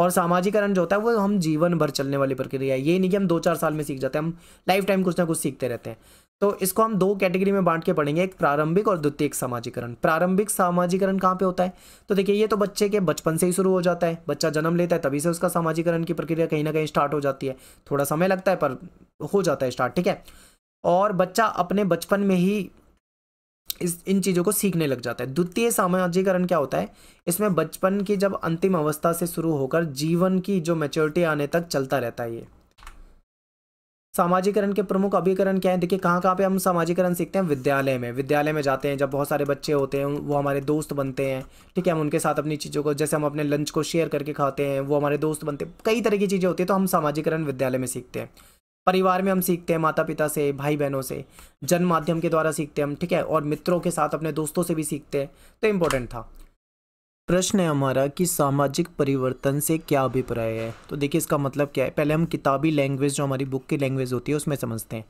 और सामाजिकरण जो होता है वो हम जीवन भर चलने वाली प्रक्रिया है ये नहीं कि हम दो चार साल में सीख जाते हैं हम लाइफ टाइम कुछ ना कुछ सीखते रहते हैं तो इसको हम दो कैटेगरी में बांट के पढ़ेंगे एक प्रारंभिक और द्वितीय सामाजिकरण प्रारंभिक सामाजिकरण कहाँ पे होता है तो देखिए ये तो बच्चे के बचपन से ही शुरू हो जाता है बच्चा जन्म लेता है तभी से उसका सामाजिकरण की प्रक्रिया कहीं ना कहीं स्टार्ट हो जाती है थोड़ा समय लगता है पर हो जाता है स्टार्ट ठीक है और बच्चा अपने बचपन में ही इस इन चीज़ों को सीखने लग जाता है द्वितीय सामाजिकरण क्या होता है इसमें बचपन की जब अंतिम अवस्था से शुरू होकर जीवन की जो मेच्योरिटी आने तक चलता रहता है ये सामाजिकरण के प्रमुख अभिकरण क्या है देखिए कहाँ कहाँ पे हम सामाजिकरण सीखते हैं विद्यालय में विद्यालय में जाते हैं जब बहुत सारे बच्चे होते हैं वो हमारे दोस्त बनते हैं ठीक है हम उनके साथ अपनी चीज़ों को जैसे हम अपने लंच को शेयर करके खाते हैं वो हमारे दोस्त बनते हैं कई तरह की चीज़ें होती है तो हम सामाजिकरण विद्यालय में सीखते हैं परिवार में हम सीखते हैं माता पिता से भाई बहनों से जन माध्यम के द्वारा सीखते हैं हम ठीक है और मित्रों के साथ अपने दोस्तों से भी सीखते हैं तो इम्पोर्टेंट था प्रश्न है हमारा कि सामाजिक परिवर्तन से क्या अभिप्राय है तो देखिए इसका मतलब क्या है पहले हम किताबी लैंग्वेज जो हमारी बुक की लैंग्वेज होती है उसमें समझते हैं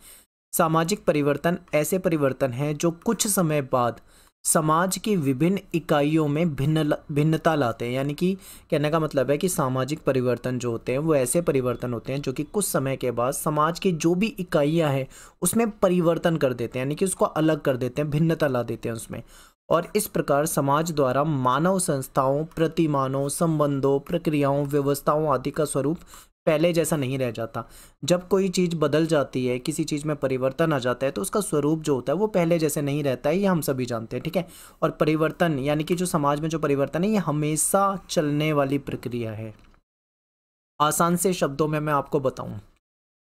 सामाजिक परिवर्तन ऐसे परिवर्तन हैं जो कुछ समय बाद समाज की विभिन्न इकाइयों में भिन्न भिन्नता लाते हैं यानी कि कहने का मतलब है कि सामाजिक परिवर्तन जो होते हैं वो ऐसे परिवर्तन होते हैं जो कि कुछ समय के बाद समाज की जो भी इकाइयां हैं उसमें परिवर्तन कर देते हैं यानी कि उसको अलग कर देते हैं भिन्नता ला देते हैं उसमें और इस प्रकार समाज द्वारा मानव संस्थाओं प्रतिमानों संबंधों प्रक्रियाओं व्यवस्थाओं आदि का स्वरूप पहले जैसा नहीं रह जाता जब कोई चीज़ बदल जाती है किसी चीज़ में परिवर्तन आ जाता है तो उसका स्वरूप जो होता है वो पहले जैसे नहीं रहता है ये हम सभी जानते हैं ठीक है और परिवर्तन यानी कि जो समाज में जो परिवर्तन है ये हमेशा चलने वाली प्रक्रिया है आसान से शब्दों में मैं आपको बताऊँ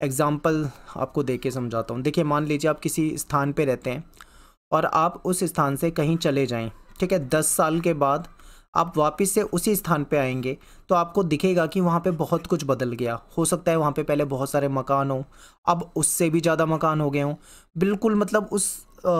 एग्ज़ाम्पल आपको दे के समझाता हूँ देखिए मान लीजिए आप किसी स्थान पर रहते हैं और आप उस स्थान से कहीं चले जाएँ ठीक है दस साल के बाद आप वापस से उसी स्थान पे आएंगे तो आपको दिखेगा कि वहाँ पे बहुत कुछ बदल गया हो सकता है वहाँ पे पहले बहुत सारे मकान हों अब उससे भी ज़्यादा मकान हो गए हों बिल्कुल मतलब उस आ,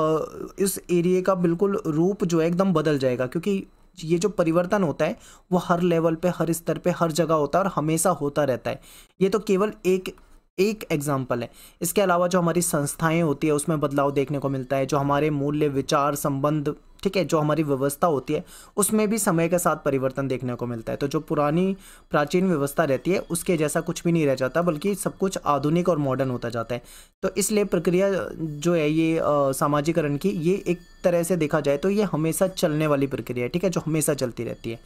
इस एरिए का बिल्कुल रूप जो है एकदम बदल जाएगा क्योंकि ये जो परिवर्तन होता है वो हर लेवल पे हर स्तर पे हर जगह होता है और हमेशा होता रहता है ये तो केवल एक एक एग्जाम्पल है इसके अलावा जो हमारी संस्थाएं होती है उसमें बदलाव देखने को मिलता है जो हमारे मूल्य विचार संबंध ठीक है जो हमारी व्यवस्था होती है उसमें भी समय के साथ परिवर्तन देखने को मिलता है तो जो पुरानी प्राचीन व्यवस्था रहती है उसके जैसा कुछ भी नहीं रह जाता बल्कि सब कुछ आधुनिक और मॉडर्न होता जाता है तो इसलिए प्रक्रिया जो है ये सामाजिकरण की ये एक तरह से देखा जाए तो ये हमेशा चलने वाली प्रक्रिया है ठीक है जो हमेशा चलती रहती है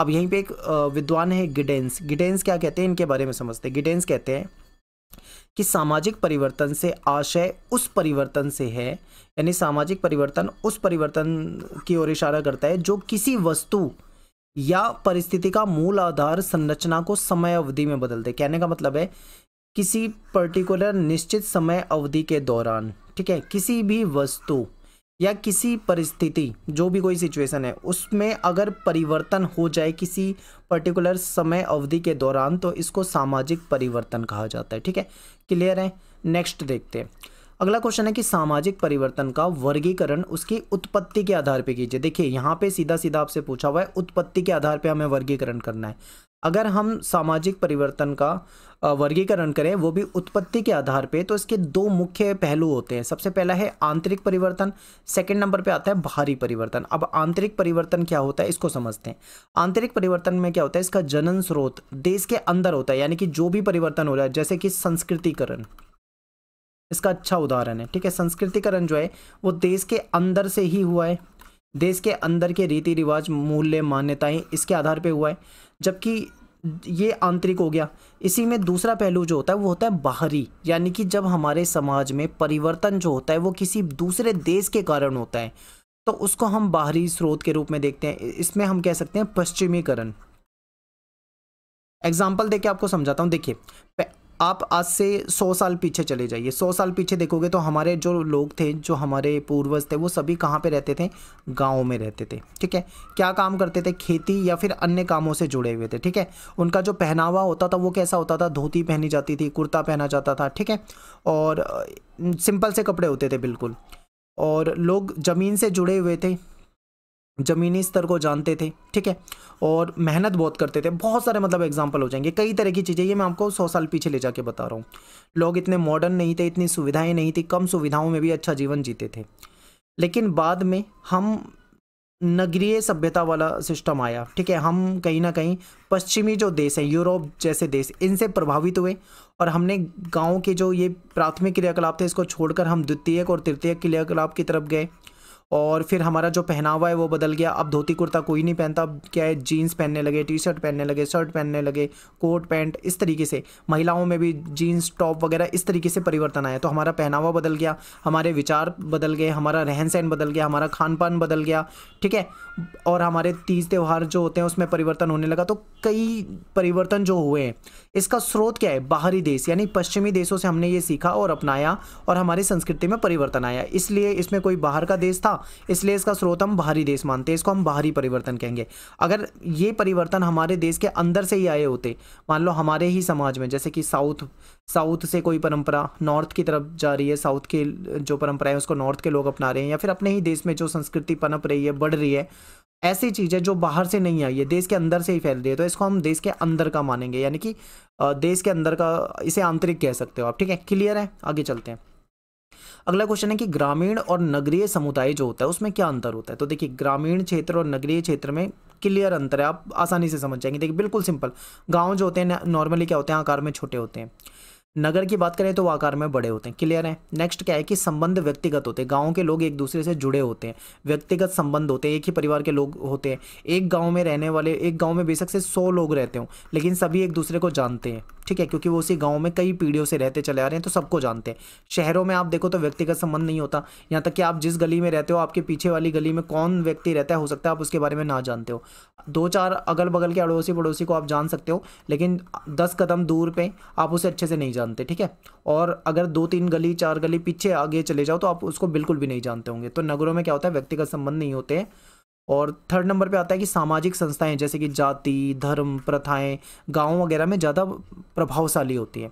अब यहीं पर एक विद्वान है गिडेंस गिडेंस क्या कहते हैं इनके बारे में समझते हैं गिडेंस कहते हैं कि सामाजिक परिवर्तन से आशय उस परिवर्तन से है यानी सामाजिक परिवर्तन उस परिवर्तन की ओर इशारा करता है जो किसी वस्तु या परिस्थिति का मूल आधार संरचना को समय अवधि में बदलते कहने का मतलब है किसी पर्टिकुलर निश्चित समय अवधि के दौरान ठीक है किसी भी वस्तु या किसी परिस्थिति जो भी कोई सिचुएशन है उसमें अगर परिवर्तन हो जाए किसी पर्टिकुलर समय अवधि के दौरान तो इसको सामाजिक परिवर्तन कहा जाता है ठीक है क्लियर है नेक्स्ट देखते हैं अगला क्वेश्चन है कि सामाजिक परिवर्तन का वर्गीकरण उसकी उत्पत्ति के आधार पर कीजिए देखिए यहाँ पे सीधा सीधा आपसे पूछा हुआ है उत्पत्ति के आधार पर हमें वर्गीकरण करना है अगर हम सामाजिक परिवर्तन का वर्गीकरण करें वो भी उत्पत्ति के आधार पे तो इसके दो मुख्य पहलू होते हैं सबसे पहला है आंतरिक परिवर्तन सेकंड नंबर पे आता है बाहरी परिवर्तन अब आंतरिक परिवर्तन क्या होता है इसको समझते हैं आंतरिक परिवर्तन में क्या होता है इसका जनन स्रोत देश के अंदर होता है यानी कि जो भी परिवर्तन हो रहा है जैसे कि संस्कृतिकरण इसका अच्छा उदाहरण है ठीक है संस्कृतिकरण जो है वो देश के अंदर से ही हुआ है देश के अंदर के रीति रिवाज मूल्य मान्यताएं इसके आधार पे हुआ है जबकि ये आंतरिक हो गया इसी में दूसरा पहलू जो होता है वो होता है बाहरी यानी कि जब हमारे समाज में परिवर्तन जो होता है वो किसी दूसरे देश के कारण होता है तो उसको हम बाहरी स्रोत के रूप में देखते हैं इसमें हम कह सकते हैं पश्चिमीकरण एग्जाम्पल देके आपको समझाता हूँ देखिए आप आज से सौ साल पीछे चले जाइए सौ साल पीछे देखोगे तो हमारे जो लोग थे जो हमारे पूर्वज थे वो सभी कहाँ पे रहते थे गाँव में रहते थे ठीक है क्या काम करते थे खेती या फिर अन्य कामों से जुड़े हुए थे ठीक है उनका जो पहनावा होता था वो कैसा होता था धोती पहनी जाती थी कुर्ता पहना जाता था ठीक है और सिंपल से कपड़े होते थे बिल्कुल और लोग ज़मीन से जुड़े हुए थे ज़मीनी स्तर को जानते थे ठीक है और मेहनत बहुत करते थे बहुत सारे मतलब एग्जाम्पल हो जाएंगे कई तरह की चीज़ें ये मैं आपको सौ साल पीछे ले जाके बता रहा हूँ लोग इतने मॉडर्न नहीं थे इतनी सुविधाएं नहीं थी कम सुविधाओं में भी अच्छा जीवन जीते थे लेकिन बाद में हम नगरीय सभ्यता वाला सिस्टम आया ठीक है हम कहीं ना कहीं पश्चिमी जो देश हैं यूरोप जैसे देश इनसे प्रभावित हुए और हमने गाँव के जो ये प्राथमिक क्रियाकलाप थे इसको छोड़कर हम द्वितीयक और तृतीयक क्रियाकलाप की तरफ गए और फिर हमारा जो पहनावा है वो बदल गया अब धोती कुर्ता कोई नहीं पहनता अब क्या है जीन्स पहनने लगे टी शर्ट पहनने लगे शर्ट पहनने लगे कोट पैंट इस तरीके से महिलाओं में भी जीन्स टॉप वगैरह इस तरीके से परिवर्तन आया तो हमारा पहनावा बदल गया हमारे विचार बदल गए हमारा रहन सहन बदल गया हमारा खान पान बदल गया ठीक है और हमारे तीज त्यौहार जो होते हैं उसमें परिवर्तन होने लगा तो कई परिवर्तन जो हुए हैं इसका स्रोत क्या है बाहरी देश यानी पश्चिमी देशों से हमने ये सीखा और अपनाया और हमारी संस्कृति में परिवर्तन आया इसलिए इसमें कोई बाहर का देश था इसलिए इसका स्रोत हम बाहरी देश मानते हैं इसको हम बाहरी परिवर्तन कहेंगे अगर ये परिवर्तन हमारे देश के अंदर से ही आए होते मान लो हमारे ही समाज में जैसे कि साउथ साउथ से कोई परंपरा नॉर्थ की तरफ जा रही है साउथ के जो परंपरा है उसको नॉर्थ के लोग अपना रहे हैं या फिर अपने ही देश में जो संस्कृति पनप रही है बढ़ रही है ऐसी चीज़ें जो बाहर से नहीं आई है देश के अंदर से ही फैल रही है तो इसको हम देश के अंदर का मानेंगे यानी कि देश के अंदर का इसे आंतरिक कह सकते हो आप ठीक है क्लियर है आगे चलते हैं अगला क्वेश्चन है कि ग्रामीण और नगरीय समुदाय जो होता है उसमें क्या अंतर होता है तो देखिए ग्रामीण क्षेत्र और नगरीय क्षेत्र में क्लियर अंतर है आप आसानी से समझ जाएंगे देखिए बिल्कुल सिंपल गांव जो होते हैं नॉर्मली क्या होते हैं आकार में छोटे होते हैं नगर की बात करें तो वो आकार में बड़े होते हैं क्लियर है नेक्स्ट क्या है कि संबंध व्यक्तिगत होते हैं गाँव के लोग एक दूसरे से जुड़े होते हैं व्यक्तिगत संबंध होते हैं एक ही परिवार के लोग होते हैं एक गाँव में रहने वाले एक गाँव में बेशक से सौ लोग रहते हों लेकिन सभी एक दूसरे को जानते हैं ठीक है क्योंकि वो उसी गाँव में कई पीढ़ियों से रहते चले आ रहे हैं तो सबको जानते हैं शहरों में आप देखो तो व्यक्तिगत संबंध नहीं होता यहाँ तक कि आप जिस गली में रहते हो आपके पीछे वाली गली में कौन व्यक्ति रहता है हो सकता है आप उसके बारे में ना जानते हो दो चार अगल बगल के अड़ोसी पड़ोसी को आप जान सकते हो लेकिन दस कदम दूर पर आप उसे अच्छे से नहीं जानते ठीक है और अगर दो तीन गली चार गली पीछे आगे चले जाओ तो आप उसको बिल्कुल भी नहीं जानते होंगे तो नगरों में क्या होता है व्यक्तिगत संबंध नहीं होते हैं और थर्ड नंबर पे आता है कि सामाजिक संस्थाएं जैसे कि जाति धर्म प्रथाएं गांव वगैरह में ज़्यादा प्रभावशाली होती हैं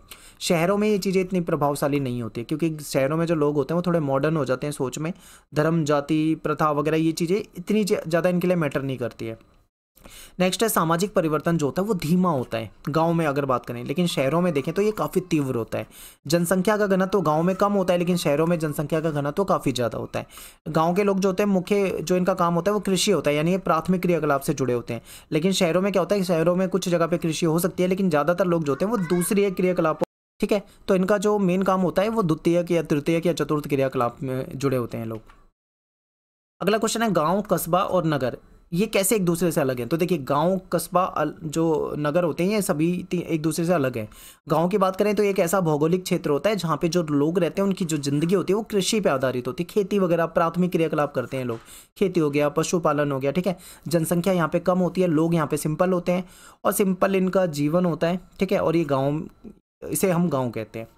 शहरों में ये चीज़ें इतनी प्रभावशाली नहीं होती क्योंकि शहरों में जो लोग होते हैं वो थोड़े मॉडर्न हो जाते हैं सोच में धर्म जाति प्रथा वगैरह ये चीज़ें इतनी ज़्यादा इनके लिए मैटर नहीं करती है नेक्स्ट है सामाजिक परिवर्तन जो होता है वो धीमा होता है गांव में अगर बात करें लेकिन शहरों में देखें तो ये काफ़ी तीव्र होता है जनसंख्या का घनत्व तो गांव में कम होता है लेकिन शहरों में जनसंख्या का घनत्व तो काफ़ी ज़्यादा होता है गांव के लोग जो होते हैं मुख्य जो इनका काम होता है वो कृषि होता है यानी ये प्राथमिक क्रियाकलाप से जुड़े होते हैं लेकिन शहरों में क्या होता है शहरों में कुछ जगह पर कृषि हो सकती है लेकिन ज़्यादातर लोग जो होते हैं वो दूसरी क्रियाकलाप ठीक है तो इनका जो मेन काम होता है वो द्वितीय या तृतीय या चतुर्थ क्रियाकलाप में जुड़े होते हैं लोग अगला क्वेश्चन है गांव कस्बा और नगर ये कैसे एक दूसरे से अलग हैं तो देखिए गांव कस्बा जो नगर होते हैं ये सभी एक दूसरे से अलग हैं गांव की बात करें तो एक ऐसा भौगोलिक क्षेत्र होता है जहाँ पे जो लोग रहते हैं उनकी जो ज़िंदगी होती है वो कृषि पे आधारित होती है खेती वगैरह प्राथमिक क्रियाकलाप करते हैं लोग खेती हो गया पशुपालन हो गया ठीक है जनसंख्या यहाँ पर कम होती है लोग यहाँ पर सिंपल होते हैं और सिंपल इनका जीवन होता है ठीक है और ये गाँव इसे हम गाँव कहते हैं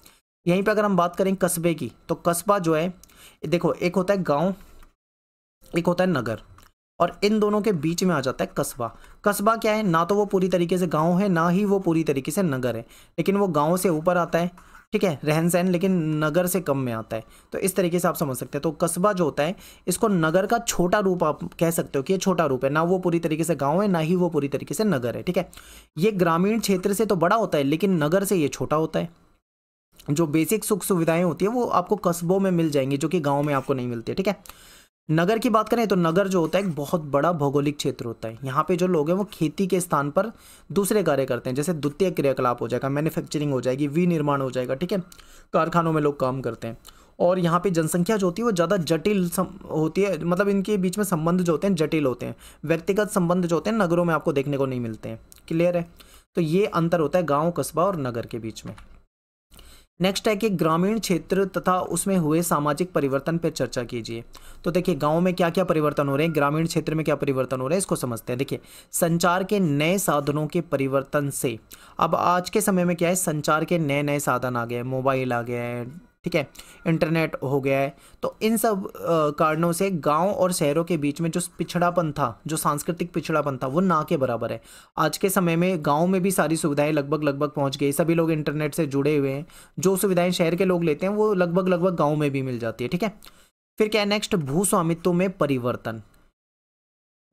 यहीं पर अगर हम बात करें कस्बे की तो कस्बा जो है देखो एक होता है गाँव एक होता है नगर और इन दोनों के बीच में आ जाता है कस्बा कस्बा क्या है ना तो वो पूरी तरीके से गांव है ना ही वो पूरी तरीके से नगर है लेकिन वो गांव से ऊपर आता है ठीक है रहन सहन लेकिन नगर से कम में आता है तो इस तरीके से आप समझ सकते हैं तो कस्बा जो होता है इसको नगर का छोटा रूप आप कह सकते हो कि ये छोटा रूप है ना वो पूरी तरीके से गांव है ना ही वो पूरी तरीके से नगर है ठीक है ये ग्रामीण क्षेत्र से तो बड़ा होता है लेकिन नगर से ये छोटा होता है जो बेसिक सुख सुविधाएं होती है वो आपको कस्बों में मिल जाएंगी जो कि गाँव में आपको नहीं मिलती है ठीक है नगर की बात करें तो नगर जो होता है एक बहुत बड़ा भौगोलिक क्षेत्र होता है यहाँ पे जो लोग हैं वो खेती के स्थान पर दूसरे कार्य करते हैं जैसे द्वितीय क्रियाकलाप हो जाएगा मैन्युफैक्चरिंग हो जाएगी विनिर्माण हो जाएगा ठीक है कारखानों में लोग काम करते हैं और यहाँ पे जनसंख्या जो होती है वो ज़्यादा जटिल होती है मतलब इनके बीच में संबंध जो होते हैं जटिल होते हैं व्यक्तिगत संबंध जो होते हैं नगरों में आपको देखने को नहीं मिलते हैं क्लियर है तो ये अंतर होता है गाँव कस्बा और नगर के बीच में नेक्स्ट है कि ग्रामीण क्षेत्र तथा उसमें हुए सामाजिक परिवर्तन पर चर्चा कीजिए तो देखिए गांव में क्या क्या परिवर्तन हो रहे हैं ग्रामीण क्षेत्र में क्या परिवर्तन हो रहे हैं इसको समझते हैं देखिए संचार के नए साधनों के परिवर्तन से अब आज के समय में क्या है संचार के नए नए साधन आ गए मोबाइल आ गए ठीक है इंटरनेट हो गया है तो इन सब कारणों से गांव और शहरों के बीच में जो पिछड़ापन था जो सांस्कृतिक पिछड़ापन था वो ना के बराबर है आज के समय में गांव में भी सारी सुविधाएं लगभग लगभग पहुंच गई सभी लोग इंटरनेट से जुड़े हुए हैं जो सुविधाएं शहर के लोग लेते हैं वो लगभग लगभग गाँव में भी मिल जाती है ठीक है फिर क्या नेक्स्ट भूस्वामित्व में परिवर्तन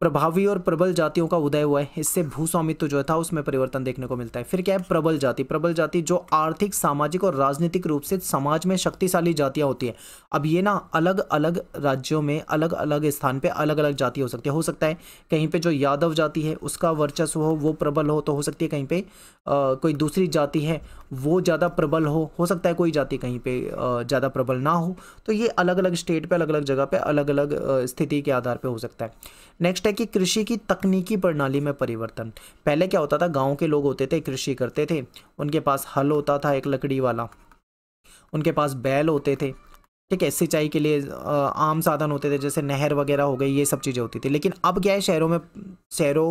प्रभावी और प्रबल जातियों का उदय हुआ है इससे भूस्वामित्व जो था उसमें परिवर्तन देखने को मिलता है फिर क्या है प्रबल जाति प्रबल जाति जो आर्थिक सामाजिक और राजनीतिक रूप से समाज में शक्तिशाली जातियाँ होती है अब ये ना अलग अलग राज्यों में अलग अलग स्थान पर अलग अलग जाति हो सकती है हो सकता है कहीं पर जो यादव जाति है उसका वर्चस्व हो वो प्रबल हो तो हो सकती है कहीं पर कोई दूसरी जाति है वो ज़्यादा प्रबल हो हो सकता है कोई जाति कहीं पे ज़्यादा प्रबल ना हो तो ये अलग अलग स्टेट पे अलग अलग जगह पे अलग अलग स्थिति के आधार पे हो सकता है नेक्स्ट है कि कृषि की तकनीकी प्रणाली में परिवर्तन पहले क्या होता था गाँव के लोग होते थे कृषि करते थे उनके पास हल होता था एक लकड़ी वाला उनके पास बैल होते थे ठीक है सिंचाई के लिए आम साधन होते थे जैसे नहर वगैरह हो गई ये सब चीज़ें होती थी लेकिन अब क्या है शहरों में शहरों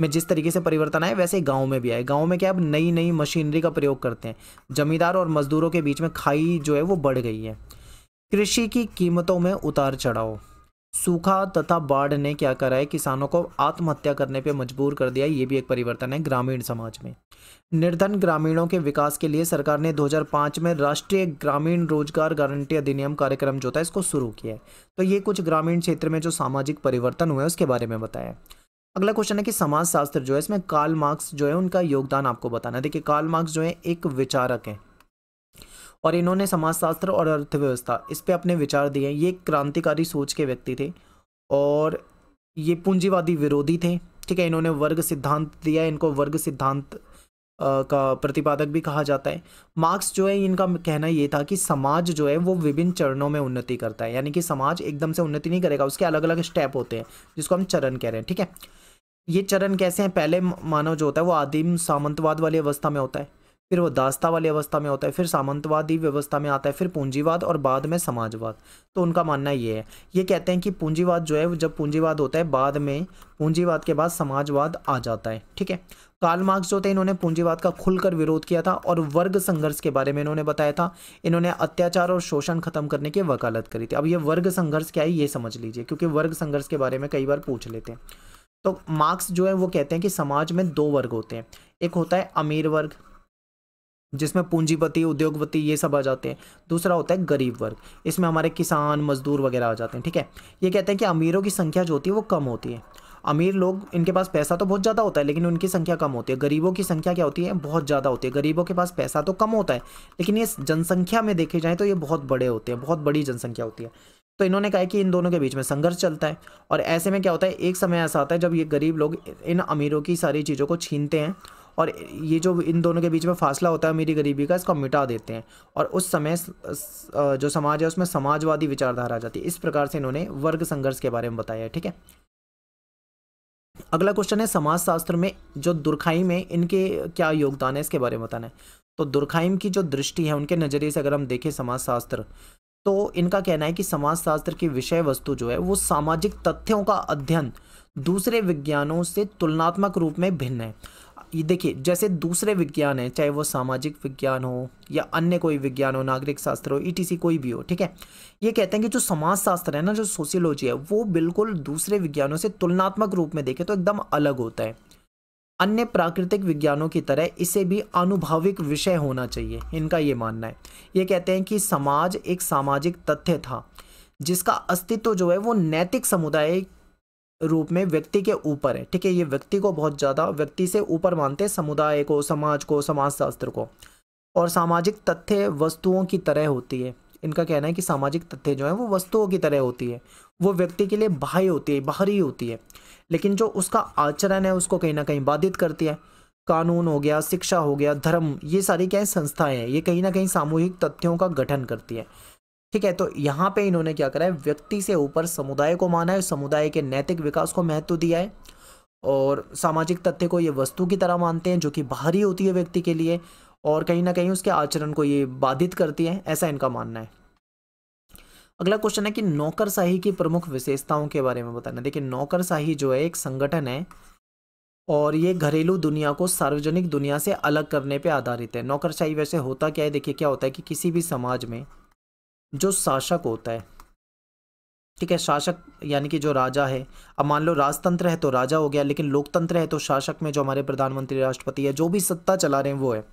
में जिस तरीके से परिवर्तन आए वैसे गाँव में भी आए गाँव में क्या अब नई नई मशीनरी का प्रयोग करते हैं जमींदार और मजदूरों के बीच में खाई जो है वो बढ़ गई है कृषि की कीमतों में उतार चढ़ाव सूखा तथा बाढ़ ने क्या करा है किसानों को आत्महत्या करने पर मजबूर कर दिया ये भी एक परिवर्तन है ग्रामीण समाज में निर्धन ग्रामीणों के विकास के लिए सरकार ने 2005 में राष्ट्रीय ग्रामीण रोजगार गारंटी अधिनियम कार्यक्रम जो था इसको शुरू किया है तो ये कुछ ग्रामीण क्षेत्र में जो सामाजिक परिवर्तन हुए उसके बारे में बताया अगला क्वेश्चन है कि समाजशास्त्र जो है इसमें कार्ल मार्क्स जो है उनका योगदान आपको बताना है देखिए कार्ल मार्क्स जो है एक विचारक है और इन्होंने समाजशास्त्र और अर्थव्यवस्था इस पर अपने विचार दिए ये क्रांतिकारी सोच के व्यक्ति थे और ये पूंजीवादी विरोधी थे ठीक है इन्होंने वर्ग सिद्धांत दिया इनको वर्ग सिद्धांत का प्रतिपादक भी कहा जाता है मार्क्स जो है इनका कहना ये था कि समाज जो है वो विभिन्न चरणों में उन्नति करता है यानी कि समाज एकदम से उन्नति नहीं करेगा उसके अलग अलग स्टेप होते हैं जिसको हम चरण कह रहे हैं ठीक है ये चरण कैसे हैं पहले मानव जो होता है वो आदिम सामंतवाद वाली अवस्था में होता है फिर वो दास्ता वाली अवस्था में होता है फिर सामंतवादी व्यवस्था में आता है फिर पूंजीवाद और बाद में समाजवाद तो उनका मानना ये है ये कहते हैं कि पूंजीवाद जो है जब पूंजीवाद होता है बाद में पूंजीवाद के बाद समाजवाद आ जाता है ठीक है काल मार्क्स जो थे इन्होंने पूंजीवाद का खुलकर विरोध किया था और वर्ग संघर्ष के बारे में इन्होंने बताया था इन्होंने अत्याचार और शोषण खत्म करने की वकालत करी थी अब ये वर्ग संघर्ष क्या है ये समझ लीजिए क्योंकि वर्ग संघर्ष के बारे में कई बार पूछ लेते हैं तो मार्क्स जो है वो कहते हैं कि समाज में दो वर्ग होते हैं एक होता है अमीर वर्ग जिसमें पूंजीपति उद्योगपति ये सब आ जाते हैं दूसरा होता है गरीब वर्ग इसमें हमारे किसान मजदूर वगैरह आ जाते हैं ठीक है ये कहते हैं कि अमीरों की संख्या जो होती है वो कम होती है अमीर लोग इनके पास पैसा तो बहुत ज़्यादा होता है लेकिन उनकी संख्या कम होती है गरीबों की संख्या क्या होती है बहुत ज़्यादा होती है गरीबों के पास पैसा तो कम होता है लेकिन ये जनसंख्या में देखे जाएँ तो ये बहुत बड़े होते हैं बहुत बड़ी जनसंख्या होती है तो इन्होंने कहा कि इन दोनों के बीच में संघर्ष चलता है और ऐसे में क्या होता है एक समय ऐसा आता है जब ये गरीब लोग इन अमीरों की सारी चीज़ों को छीनते हैं और ये जो इन दोनों के बीच में फासला होता है मेरी गरीबी का इसको मिटा देते हैं और उस समय जो समाज है उसमें समाजवादी विचारधारा आ जाती है इस प्रकार से इन्होंने वर्ग संघर्ष के बारे में बताया है ठीक है अगला क्वेश्चन है समाजशास्त्र में जो दुर्खाई में इनके क्या योगदान है इसके बारे में बताना है तो दुर्खाइम की जो दृष्टि है उनके नज़रिए से अगर हम देखें समाजशास्त्र तो इनका कहना है कि समाजशास्त्र की विषय वस्तु जो है वो सामाजिक तथ्यों का अध्ययन दूसरे विज्ञानों से तुलनात्मक रूप में भिन्न है देखिए जैसे दूसरे विज्ञान हैं चाहे वो सामाजिक विज्ञान हो या अन्य कोई विज्ञान हो नागरिक शास्त्र हो ई कोई भी हो ठीक है ये कहते हैं कि जो समाज शास्त्र है ना जो सोशियोलॉजी है वो बिल्कुल दूसरे विज्ञानों से तुलनात्मक रूप में देखें तो एकदम अलग होता है अन्य प्राकृतिक विज्ञानों की तरह इसे भी अनुभाविक विषय होना चाहिए इनका ये मानना है ये कहते हैं कि समाज एक सामाजिक तथ्य था जिसका अस्तित्व जो है वो नैतिक समुदाय रूप में व्यक्ति के ऊपर है ठीक है ये व्यक्ति को बहुत ज़्यादा व्यक्ति से ऊपर मानते हैं समुदाय को समाज को समाजशास्त्र को और सामाजिक तथ्य वस्तुओं की तरह होती है इनका कहना है कि सामाजिक तथ्य जो है वो वस्तुओं की तरह होती है वो व्यक्ति के लिए बाह्य होती है बाहरी होती है लेकिन जो उसका आचरण है उसको कहीं ना कहीं बाधित करती है कानून हो गया शिक्षा हो गया धर्म ये सारी क्या संस्थाएं हैं ये कहीं ना कहीं सामूहिक तथ्यों का गठन करती है ठीक है तो यहाँ पे इन्होंने क्या करा है व्यक्ति से ऊपर समुदाय को माना है समुदाय के नैतिक विकास को महत्व दिया है और सामाजिक तथ्य को ये वस्तु की तरह मानते हैं जो कि बाहरी होती है व्यक्ति के लिए और कहीं ना कहीं उसके आचरण को ये बाधित करती है ऐसा इनका मानना है अगला क्वेश्चन है कि नौकरशाही की प्रमुख विशेषताओं के बारे में बताना देखिए नौकरशाही जो है एक संगठन है और ये घरेलू दुनिया को सार्वजनिक दुनिया से अलग करने पे आधारित है नौकरशाही वैसे होता क्या है देखिए क्या होता है कि किसी भी समाज में जो शासक होता है ठीक है शासक यानी कि जो राजा है अब मान लो राजतंत्र है तो राजा हो गया लेकिन लोकतंत्र है तो शासक में जो हमारे प्रधानमंत्री राष्ट्रपति है जो भी सत्ता चला रहे हैं वो है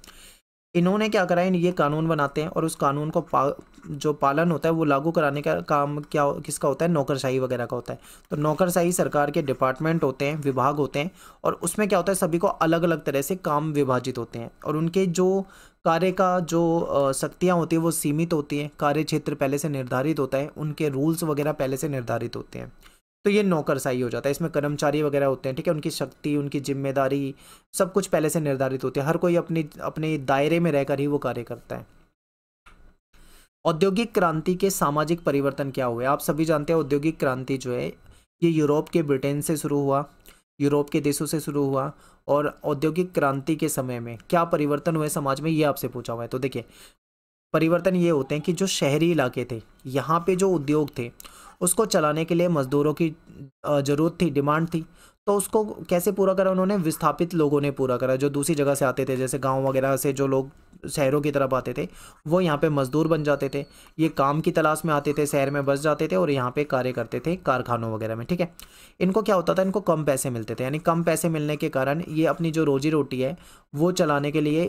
इन्होंने क्या करा है ये कानून बनाते हैं और उस कानून को पा, जो पालन होता है वो लागू कराने का काम क्या किसका होता है नौकरशाही वगैरह का होता है तो नौकरशाही सरकार के डिपार्टमेंट होते हैं विभाग होते हैं और उसमें क्या होता है सभी को अलग अलग तरह से काम विभाजित होते हैं और उनके जो कार्य का जो शक्तियाँ होती हैं वो सीमित होती हैं कार्य क्षेत्र पहले से निर्धारित होता है उनके रूल्स वगैरह पहले से निर्धारित होते हैं तो ये नौकरशाही हो जाता है इसमें कर्मचारी वगैरह होते हैं ठीक है उनकी शक्ति उनकी जिम्मेदारी सब कुछ पहले से निर्धारित होती है हर कोई अपनी अपने दायरे में रहकर ही वो कार्य करता है औद्योगिक क्रांति के सामाजिक परिवर्तन क्या हुए आप सभी जानते हैं औद्योगिक क्रांति जो है ये यूरोप के ब्रिटेन से शुरू हुआ यूरोप के देशों से शुरू हुआ और औद्योगिक क्रांति के समय में क्या परिवर्तन हुए समाज में ये आपसे पूछा हुआ है तो देखिए परिवर्तन ये होते हैं कि जो शहरी इलाके थे यहाँ पे जो उद्योग थे उसको चलाने के लिए मज़दूरों की ज़रूरत थी डिमांड थी तो उसको कैसे पूरा करा उन्होंने विस्थापित लोगों ने पूरा करा जो दूसरी जगह से आते थे जैसे गांव वगैरह से जो लोग शहरों की तरफ आते थे वो यहाँ पे मज़दूर बन जाते थे ये काम की तलाश में आते थे शहर में बस जाते थे और यहाँ पे कार्य करते थे कारखानों वगैरह में ठीक है इनको क्या होता था इनको कम पैसे मिलते थे यानी कम पैसे मिलने के कारण ये अपनी जो रोजी रोटी है वो चलाने के लिए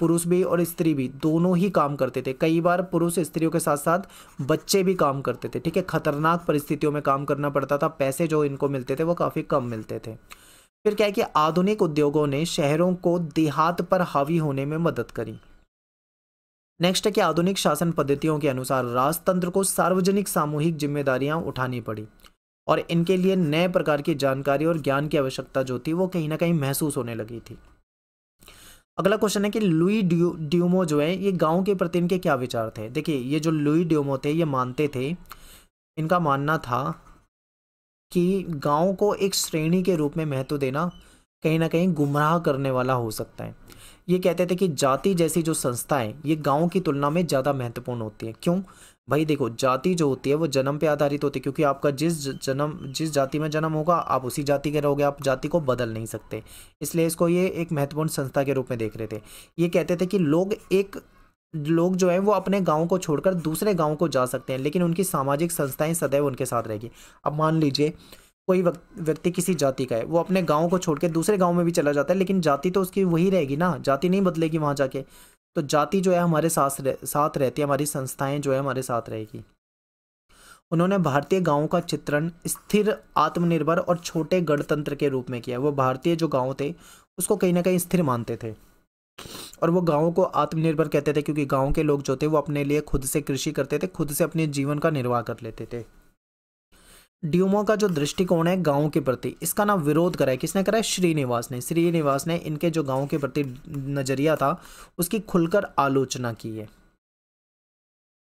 पुरुष भी और स्त्री भी दोनों ही काम करते थे कई बार पुरुष स्त्रियों के साथ साथ बच्चे भी काम करते थे ठीक है खतरनाक परिस्थितियों में काम करना पड़ता था पैसे जो इनको मिलते थे वो काफ़ी कम मिलते थे फिर क्या है कि आधुनिक उद्योगों ने शहरों को देहात पर हावी होने में मदद करी नेक्स्ट है कि आधुनिक शासन पद्धतियों के अनुसार राजतंत्र को सार्वजनिक सामूहिक जिम्मेदारियां उठानी पड़ी और इनके लिए नए प्रकार की जानकारी और ज्ञान की आवश्यकता जो थी वो कहीं ना कहीं महसूस होने लगी थी अगला क्वेश्चन है कि लुई ड्यू ड्यूमो जो है ये गांव के प्रति इनके क्या विचार थे देखिए ये जो लुई ड्यूमो थे ये मानते थे इनका मानना था कि गाँव को एक श्रेणी के रूप में महत्व देना कहीं ना कहीं गुमराह करने वाला हो सकता है ये कहते थे कि जाति जैसी जो संस्था है ये गाँव की तुलना में ज़्यादा महत्वपूर्ण होती है क्यों भाई देखो जाति जो होती है वो जन्म पे आधारित होती है क्योंकि आपका जिस जन्म जिस जाति में जन्म होगा आप उसी जाति के रहोगे आप जाति को बदल नहीं सकते इसलिए इसको ये एक महत्वपूर्ण संस्था के रूप में देख रहे थे ये कहते थे कि लोग एक लोग जो है वो अपने गांव को छोड़कर दूसरे गांव को जा सकते हैं लेकिन उनकी सामाजिक संस्थाएं सदैव उनके साथ रहेगी अब मान लीजिए कोई व्यक्ति किसी जाति का है वो अपने गांव को छोड़कर दूसरे गांव में भी चला जाता है लेकिन जाति तो उसकी वही रहेगी ना जाति नहीं बदलेगी वहाँ जाके तो जाति जो है हमारे साथ रह, साथ रहती है हमारी संस्थाएं जो है हमारे साथ रहेगी उन्होंने भारतीय गाँव का चित्रण स्थिर आत्मनिर्भर और छोटे गणतंत्र के रूप में किया वो भारतीय जो गाँव थे उसको कहीं ना कहीं स्थिर मानते थे और वो गाँव को आत्मनिर्भर कहते थे क्योंकि गाँव के लोग जो थे वो अपने लिए खुद से कृषि करते थे खुद से अपने जीवन का निर्वाह कर लेते थे ड्यूमो का जो दृष्टिकोण है गाँव के प्रति इसका ना विरोध करा है किसने करा है श्रीनिवास ने श्रीनिवास ने इनके जो गाँव के प्रति नज़रिया था उसकी खुलकर आलोचना की है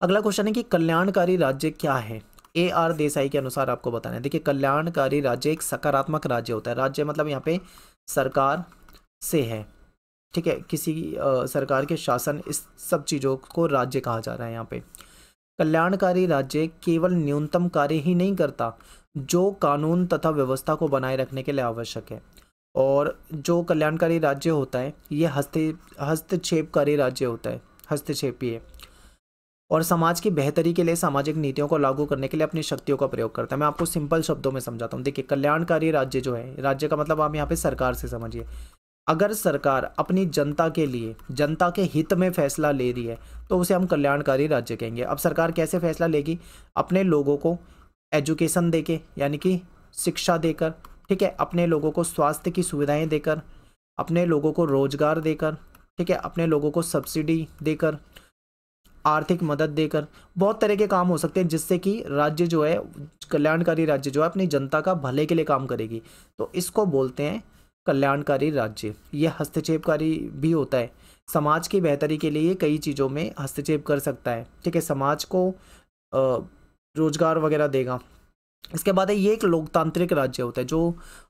अगला क्वेश्चन है कि कल्याणकारी राज्य क्या है ए आर देसाई के अनुसार आपको बताना है देखिए कल्याणकारी राज्य एक सकारात्मक राज्य होता है राज्य मतलब यहाँ पे सरकार से है ठीक है किसी आ, सरकार के शासन इस सब चीज़ों को राज्य कहा जा रहा है यहाँ पे कल्याणकारी राज्य केवल न्यूनतम कार्य ही नहीं करता जो कानून तथा व्यवस्था को बनाए रखने के लिए आवश्यक है और जो कल्याणकारी राज्य होता है ये हस्ते हस्तक्षेपकारी राज्य होता है हस्तक्षेपी है और समाज की बेहतरी के लिए सामाजिक नीतियों को लागू करने के लिए अपनी शक्तियों का प्रयोग करता है मैं आपको सिंपल शब्दों में समझाता हूँ देखिए कल्याणकारी राज्य जो है राज्य का मतलब आप यहाँ पे सरकार से समझिए अगर सरकार अपनी जनता के लिए जनता के हित में फैसला ले रही है तो उसे हम कल्याणकारी राज्य कहेंगे अब सरकार कैसे फैसला लेगी अपने लोगों को एजुकेशन दे के यानी कि शिक्षा देकर ठीक है अपने लोगों को स्वास्थ्य की सुविधाएं देकर अपने लोगों को रोजगार देकर ठीक है अपने लोगों को सब्सिडी देकर आर्थिक मदद देकर बहुत तरह के काम हो सकते हैं जिससे कि राज्य जो है कल्याणकारी राज्य जो है अपनी जनता का भले के लिए काम करेगी तो इसको बोलते हैं कल्याणकारी राज्य यह हस्तक्षेपकारी भी होता है समाज की बेहतरी के लिए कई चीज़ों में हस्तक्षेप कर सकता है ठीक है समाज को रोजगार वगैरह देगा इसके बाद है ये एक लोकतांत्रिक राज्य होता है जो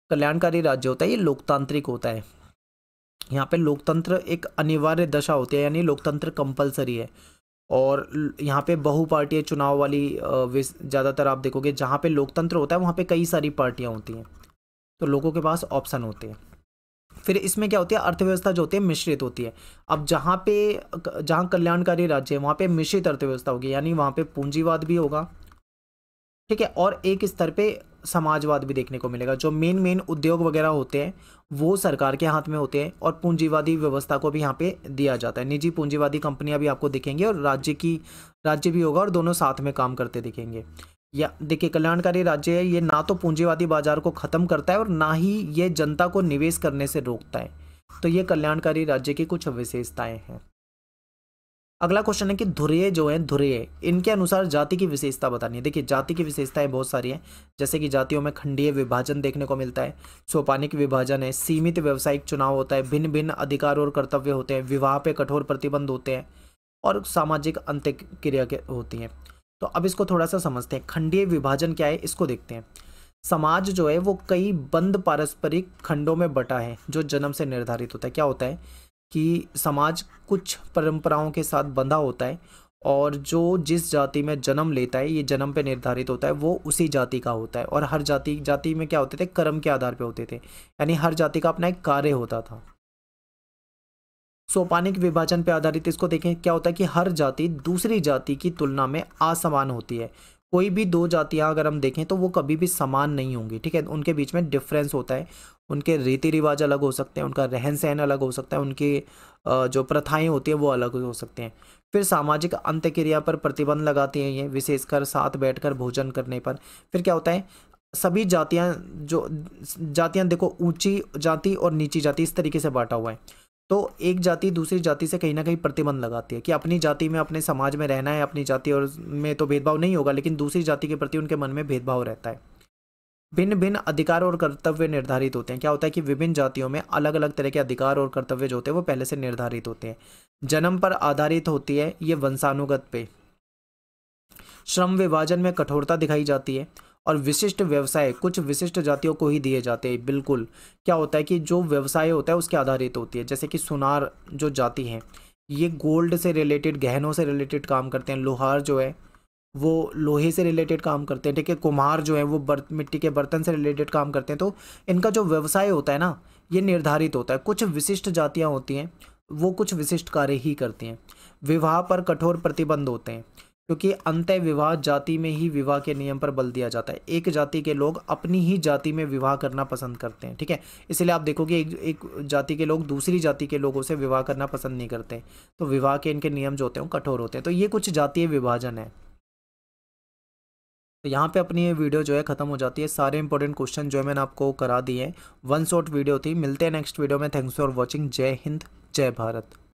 कल्याणकारी राज्य होता है ये लोकतांत्रिक होता है यहाँ पे लोकतंत्र एक अनिवार्य दशा होती है यानी लोकतंत्र कंपलसरी है और यहाँ पे बहुपार्टीय चुनाव वाली ज़्यादातर आप देखोगे जहाँ पे लोकतंत्र होता है वहाँ पे कई सारी पार्टियाँ होती हैं तो लोगों के पास ऑप्शन होते हैं फिर इसमें क्या होती है अर्थव्यवस्था जो होती है मिश्रित होती है अब जहाँ पे जहाँ कल्याणकारी राज्य है वहाँ पे मिश्रित अर्थव्यवस्था होगी यानी वहाँ पे पूंजीवाद भी होगा ठीक है और एक स्तर पे समाजवाद भी देखने को मिलेगा जो मेन मेन उद्योग वगैरह होते हैं वो सरकार के हाथ में होते हैं और पूंजीवादी व्यवस्था को भी यहाँ पे दिया जाता है निजी पूंजीवादी कंपनियाँ भी आपको दिखेंगी और राज्य की राज्य भी होगा और दोनों साथ में काम करते दिखेंगे या देखिए कल्याणकारी राज्य है ये ना तो पूंजीवादी बाजार को ख़त्म करता है और ना ही ये जनता को निवेश करने से रोकता है तो ये कल्याणकारी राज्य की कुछ विशेषताएं हैं अगला क्वेश्चन है कि धुरे जो है धुरे इनके अनुसार जाति की विशेषता बतानी है देखिए जाति की विशेषताएं बहुत सारी हैं जैसे कि जातियों में खंडीय विभाजन देखने को मिलता है सोपानिक विभाजन है सीमित व्यावसायिक चुनाव होता है भिन्न भिन्न अधिकार और कर्तव्य होते हैं विवाह पे कठोर प्रतिबंध होते हैं और सामाजिक अंत्यक्रिया होती हैं तो अब इसको थोड़ा सा समझते हैं खंडीय विभाजन क्या है इसको देखते हैं समाज जो है वो कई बंद पारस्परिक खंडों में बटा है जो जन्म से निर्धारित होता है क्या होता है कि समाज कुछ परंपराओं के साथ बंधा होता है और जो जिस जाति में जन्म लेता है ये जन्म पे निर्धारित होता है वो उसी जाति का होता है और हर जाति जाति में क्या होते थे कर्म के आधार पे होते थे यानी हर जाति का अपना एक कार्य होता था सोपानिक विभाजन पर आधारित इसको देखें क्या होता है कि हर जाति दूसरी जाति की तुलना में असमान होती है कोई भी दो जातियाँ अगर हम देखें तो वो कभी भी समान नहीं होंगी ठीक है उनके बीच में डिफरेंस होता है उनके रीति रिवाज अलग हो सकते हैं उनका रहन सहन अलग हो सकता है उनकी जो प्रथाएं होती हैं वो अलग हो सकते हैं फिर सामाजिक अंत्यक्रिया पर प्रतिबंध लगाते हैं ये विशेषकर साथ बैठकर भोजन करने पर फिर क्या होता है सभी जातियाँ जो जातियाँ देखो ऊंची जाति और नीची जाति इस तरीके से बांटा हुआ है तो एक जाति दूसरी जाति से कहीं ना कहीं प्रतिबंध लगाती है कि अपनी जाति में अपने समाज में रहना है अपनी जाति और में तो भेदभाव नहीं होगा लेकिन दूसरी जाति के प्रति उनके मन में भेदभाव रहता है भिन्न भिन्न अधिकार और कर्तव्य निर्धारित होते हैं क्या होता है कि विभिन्न जातियों में अलग अलग तरह के अधिकार और कर्तव्य जो होते हैं वो पहले से निर्धारित होते हैं जन्म पर आधारित होती है ये वंशानुगत पे श्रम विभाजन में कठोरता दिखाई जाती है और विशिष्ट व्यवसाय कुछ विशिष्ट जातियों को ही दिए जाते हैं बिल्कुल क्या होता है कि जो व्यवसाय होता है उसके आधारित होती है जैसे कि सुनार जो जाति हैं ये गोल्ड से रिलेटेड गहनों से रिलेटेड काम करते हैं लोहार जो है वो लोहे से रिलेटेड काम करते हैं ठीक है कुम्हार जो है वो बर्त मिट्टी के बर्तन से रिलेटेड काम करते हैं तो इनका जो व्यवसाय होता है ना ये निर्धारित होता है कुछ विशिष्ट जातियाँ होती हैं वो कुछ विशिष्ट कार्य ही करती हैं विवाह पर कठोर प्रतिबंध होते हैं क्योंकि अंत विवाह जाति में ही विवाह के नियम पर बल दिया जाता है एक जाति के लोग अपनी ही जाति में विवाह करना पसंद करते हैं ठीक है इसलिए आप देखोगे एक, एक जाति के लोग दूसरी जाति के लोगों से विवाह करना पसंद नहीं करते तो विवाह के इनके नियम जो होते हैं कठोर होते हैं तो ये कुछ जातीय विभाजन है तो यहाँ पे अपनी ये वीडियो जो है ख़त्म हो जाती है सारे इंपॉर्टेंट क्वेश्चन जो है मैंने आपको करा दिए हैं वन शॉर्ट वीडियो थी मिलते हैं नेक्स्ट वीडियो में थैंक्स फॉर वॉचिंग जय हिंद जय भारत